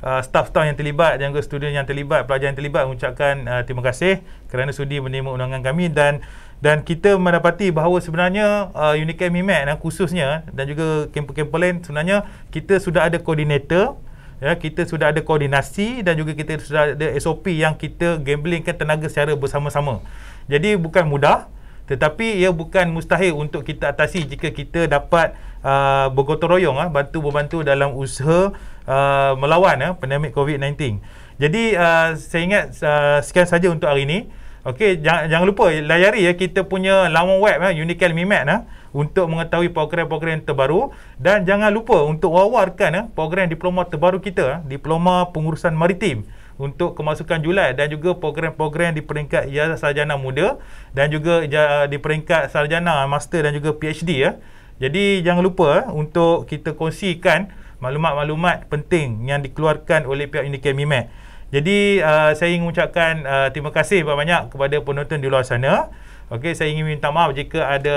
uh, staff-staff yang terlibat dan juga student yang terlibat, pelajar yang terlibat mengucapkan uh, terima kasih kerana sudi menerima undangan kami dan dan kita mendapati bahawa sebenarnya uh, Unique MIMAC dan eh, khususnya dan juga kempen-kempen lain sebenarnya kita sudah ada koordinator ya kita sudah ada koordinasi dan juga kita sudah ada SOP yang kita gamblingkan tenaga secara bersama-sama. Jadi bukan mudah tetapi ia bukan mustahil untuk kita atasi jika kita dapat uh, bergotong royong uh, bantu membantu dalam usaha uh, melawan uh, pandemik COVID-19. Jadi uh, saya ingat uh, sekian saja untuk hari ini. Okey jangan jangan lupa layari ya kita punya laman web uh, ah, Unical Mimat uh, untuk mengetahui program-program terbaru dan jangan lupa untuk wawarkan uh, program diploma terbaru kita uh, diploma pengurusan maritim untuk kemasukan Julai dan juga program-program di peringkat ijazah ya, sarjana muda dan juga di peringkat sarjana master dan juga PhD ya. Jadi jangan lupa eh, untuk kita kongsikan maklumat-maklumat penting yang dikeluarkan oleh pihak Unicam Mimet. Jadi uh, saya ingin mengucapkan uh, terima kasih banyak-banyak kepada penonton di luar sana. Okey, saya ingin minta maaf jika ada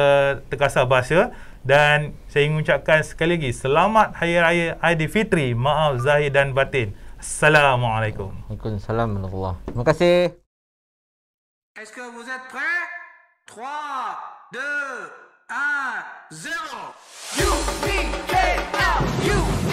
terkasar bahasa dan saya ingin mengucapkan sekali lagi selamat hari raya Aidilfitri, maaf zahir dan batin. Assalamualaikum. Waalaikumsalam warahmatullah. Terima kasih. Est-ce que vous êtes prêts? 3 2 1 0 You me K L U